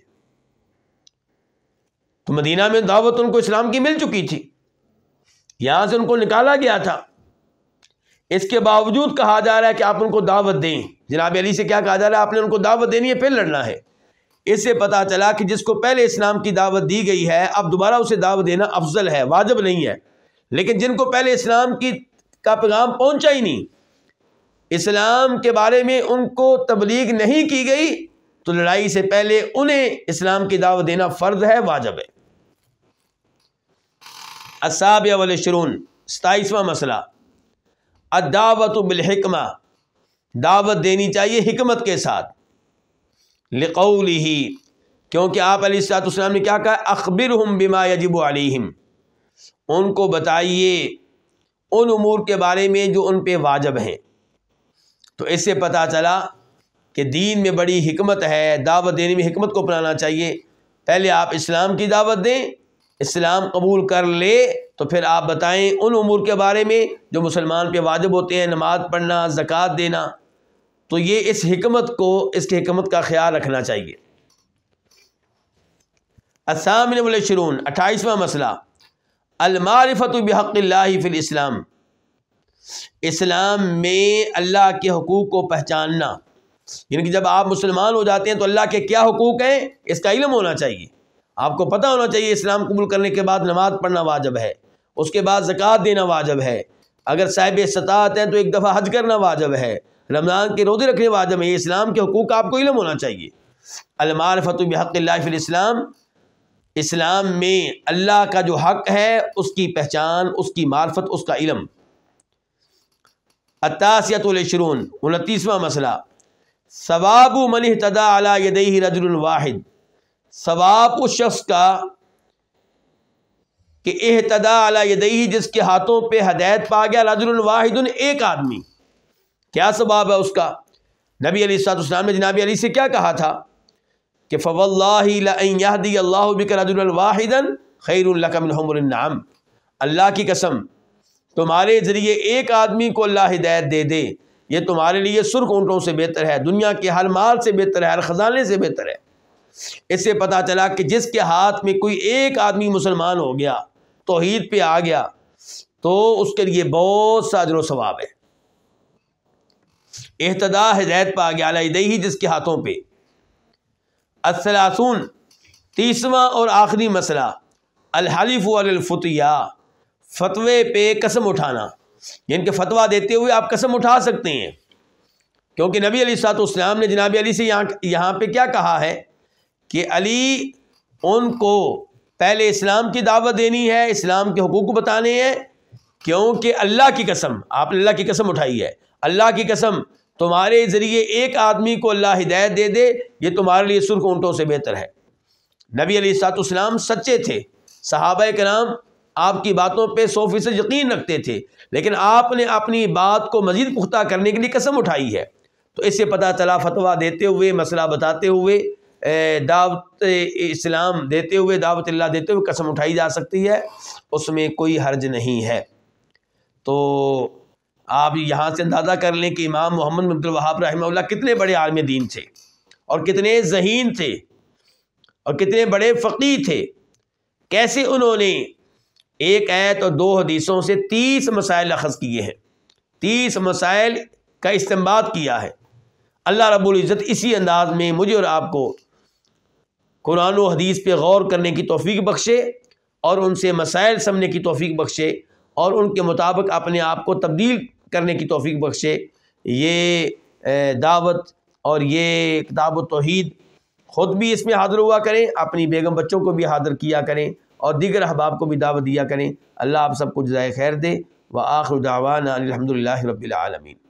تو مدینہ میں دعوت ان کو اسلام کی مل چکی تھی یہاں سے ان کو نکالا گیا تھا اس کے باوجود کہا جا رہا ہے کہ آپ ان کو دعوت دیں جناب علی سے کیا کہا جا رہا ہے آپ نے ان کو دعوت دینی ہے پھر لڑنا ہے اس سے پتا چلا کہ جس کو پہلے اسلام کی دعوت دی گئی ہے اب دوبارہ اسے دعوت دینا افضل ہے واجب نہیں ہے لیکن جن کو پہلے اسلام کی کا پیغام پہنچا ہی نہیں اسلام کے بارے میں ان کو تبلیغ نہیں کی گئی تو لڑائی سے پہلے انہیں اسلام کی دعوت دینا فرض ہے واجب ہے اصاب شرون ستائیسواں مسئلہ بالحکمہ دعوت دینی چاہیے حکمت کے ساتھ ہی کیونکہ آپ علیہ السلاۃ السلام نے کیا کہا اخبر ان کو بتائیے ان امور کے بارے میں جو ان پہ واجب ہیں تو اس سے پتہ چلا کہ دین میں بڑی حکمت ہے دعوت دینے میں حکمت کو اپنانا چاہیے پہلے آپ اسلام کی دعوت دیں اسلام قبول کر لے تو پھر آپ بتائیں ان امور کے بارے میں جو مسلمان پہ واجب ہوتے ہیں نماز پڑھنا زکوٰۃ دینا تو یہ اس حکمت کو اس کی حکمت کا خیال رکھنا چاہیے السلام نے شرون اٹھائیسواں مسئلہ المعرفت بحق اللہ الاسلام اسلام میں اللہ کے حقوق کو پہچاننا یعنی کہ جب آپ مسلمان ہو جاتے ہیں تو اللہ کے کیا حقوق ہیں اس کا علم ہونا چاہیے آپ کو پتہ ہونا چاہیے اسلام قبول کرنے کے بعد نماز پڑھنا واجب ہے اس کے بعد زکوٰۃ دینا واجب ہے اگر صاحب استطاعت ہیں تو ایک دفعہ حج کرنا واجب ہے رمضان کے روزے رکھنے واجب ہے اسلام کے حقوق آپ کو علم ہونا چاہیے المعرفت بحق اللہ اسلام میں اللہ کا جو حق ہے اس کی پہچان اس کی معرفت اس کا علم عطاسیت الشرون انتیسواں مسئلہ ثواب و منی تدا الدئی رجل الواحد ثواب اس شخص کا کہ احتدا علی الدئی جس کے ہاتھوں پہ ہدایت پا گیا رجل الواحد ایک آدمی کیا ثواب ہے اس کا نبی علی السلام اسلام نے جناب علی سے کیا کہا تھا کہ فو اللہ اللہ اللہ کی قسم تمہارے ذریعے ایک آدمی کو اللہ ہدایت دے دے یہ تمہارے لیے سرخ اونٹوں سے بہتر ہے دنیا کے ہر مال سے بہتر ہے ہر خزانے سے بہتر ہے اس سے پتا چلا کہ جس کے ہاتھ میں کوئی ایک آدمی مسلمان ہو گیا توحید پہ آ گیا تو اس کے لیے بہت سا و ثواب ہے احتدا ہدایت پہ آ گیا ہی جس کے ہاتھوں پہ تیسواں اور آخری مسئلہ الحلیف الفتیہ فتوے پہ قسم اٹھانا یعنی فتویٰ دیتے ہوئے آپ قسم اٹھا سکتے ہیں کیونکہ نبی علی سات اسلام نے جناب علی سے یہاں یہاں پہ کیا کہا ہے کہ علی ان کو پہلے اسلام کی دعوت دینی ہے اسلام کے حقوق بتانے ہیں کیونکہ اللہ کی قسم آپ نے اللہ کی قسم اٹھائی ہے اللہ کی قسم تمہارے ذریعے ایک آدمی کو اللہ ہدایت دے دے یہ تمہارے لیے سرخ اونٹوں سے بہتر ہے نبی علیہ سات اسلام سچے تھے صحابہ کرام آپ کی باتوں پہ سو فیصد یقین رکھتے تھے لیکن آپ نے اپنی بات کو مزید پختہ کرنے کے لیے قسم اٹھائی ہے تو اس سے پتہ چلا فتویٰ دیتے ہوئے مسئلہ بتاتے ہوئے دعوت اسلام دیتے ہوئے دعوت اللہ دیتے ہوئے قسم اٹھائی جا سکتی ہے اس میں کوئی حرج نہیں ہے تو آپ یہاں سے اندازہ کر لیں کہ امام محمد عبد الوہاب رحمہ اللہ کتنے بڑے عالم دین تھے اور کتنے ذہین تھے اور کتنے بڑے فقی تھے کیسے انہوں نے ایک ایت اور دو حدیثوں سے تیس مسائل اخذ کیے ہیں تیس مسائل کا استعمال کیا ہے اللہ رب العزت اسی انداز میں مجھے اور آپ کو قرآن و حدیث پہ غور کرنے کی توفیق بخشے اور ان سے مسائل سمجھنے کی توفیق بخشے اور ان کے مطابق اپنے آپ کو تبدیل کرنے کی توفیق بخشے یہ دعوت اور یہ کتاب و توحید خود بھی اس میں حاضر ہوا کریں اپنی بیگم بچوں کو بھی حاضر کیا کریں اور دیگر احباب کو بھی دعوت دیا کریں اللہ آپ سب کو جزائے خیر دے و آخر دعوانا الحمد رب العالمین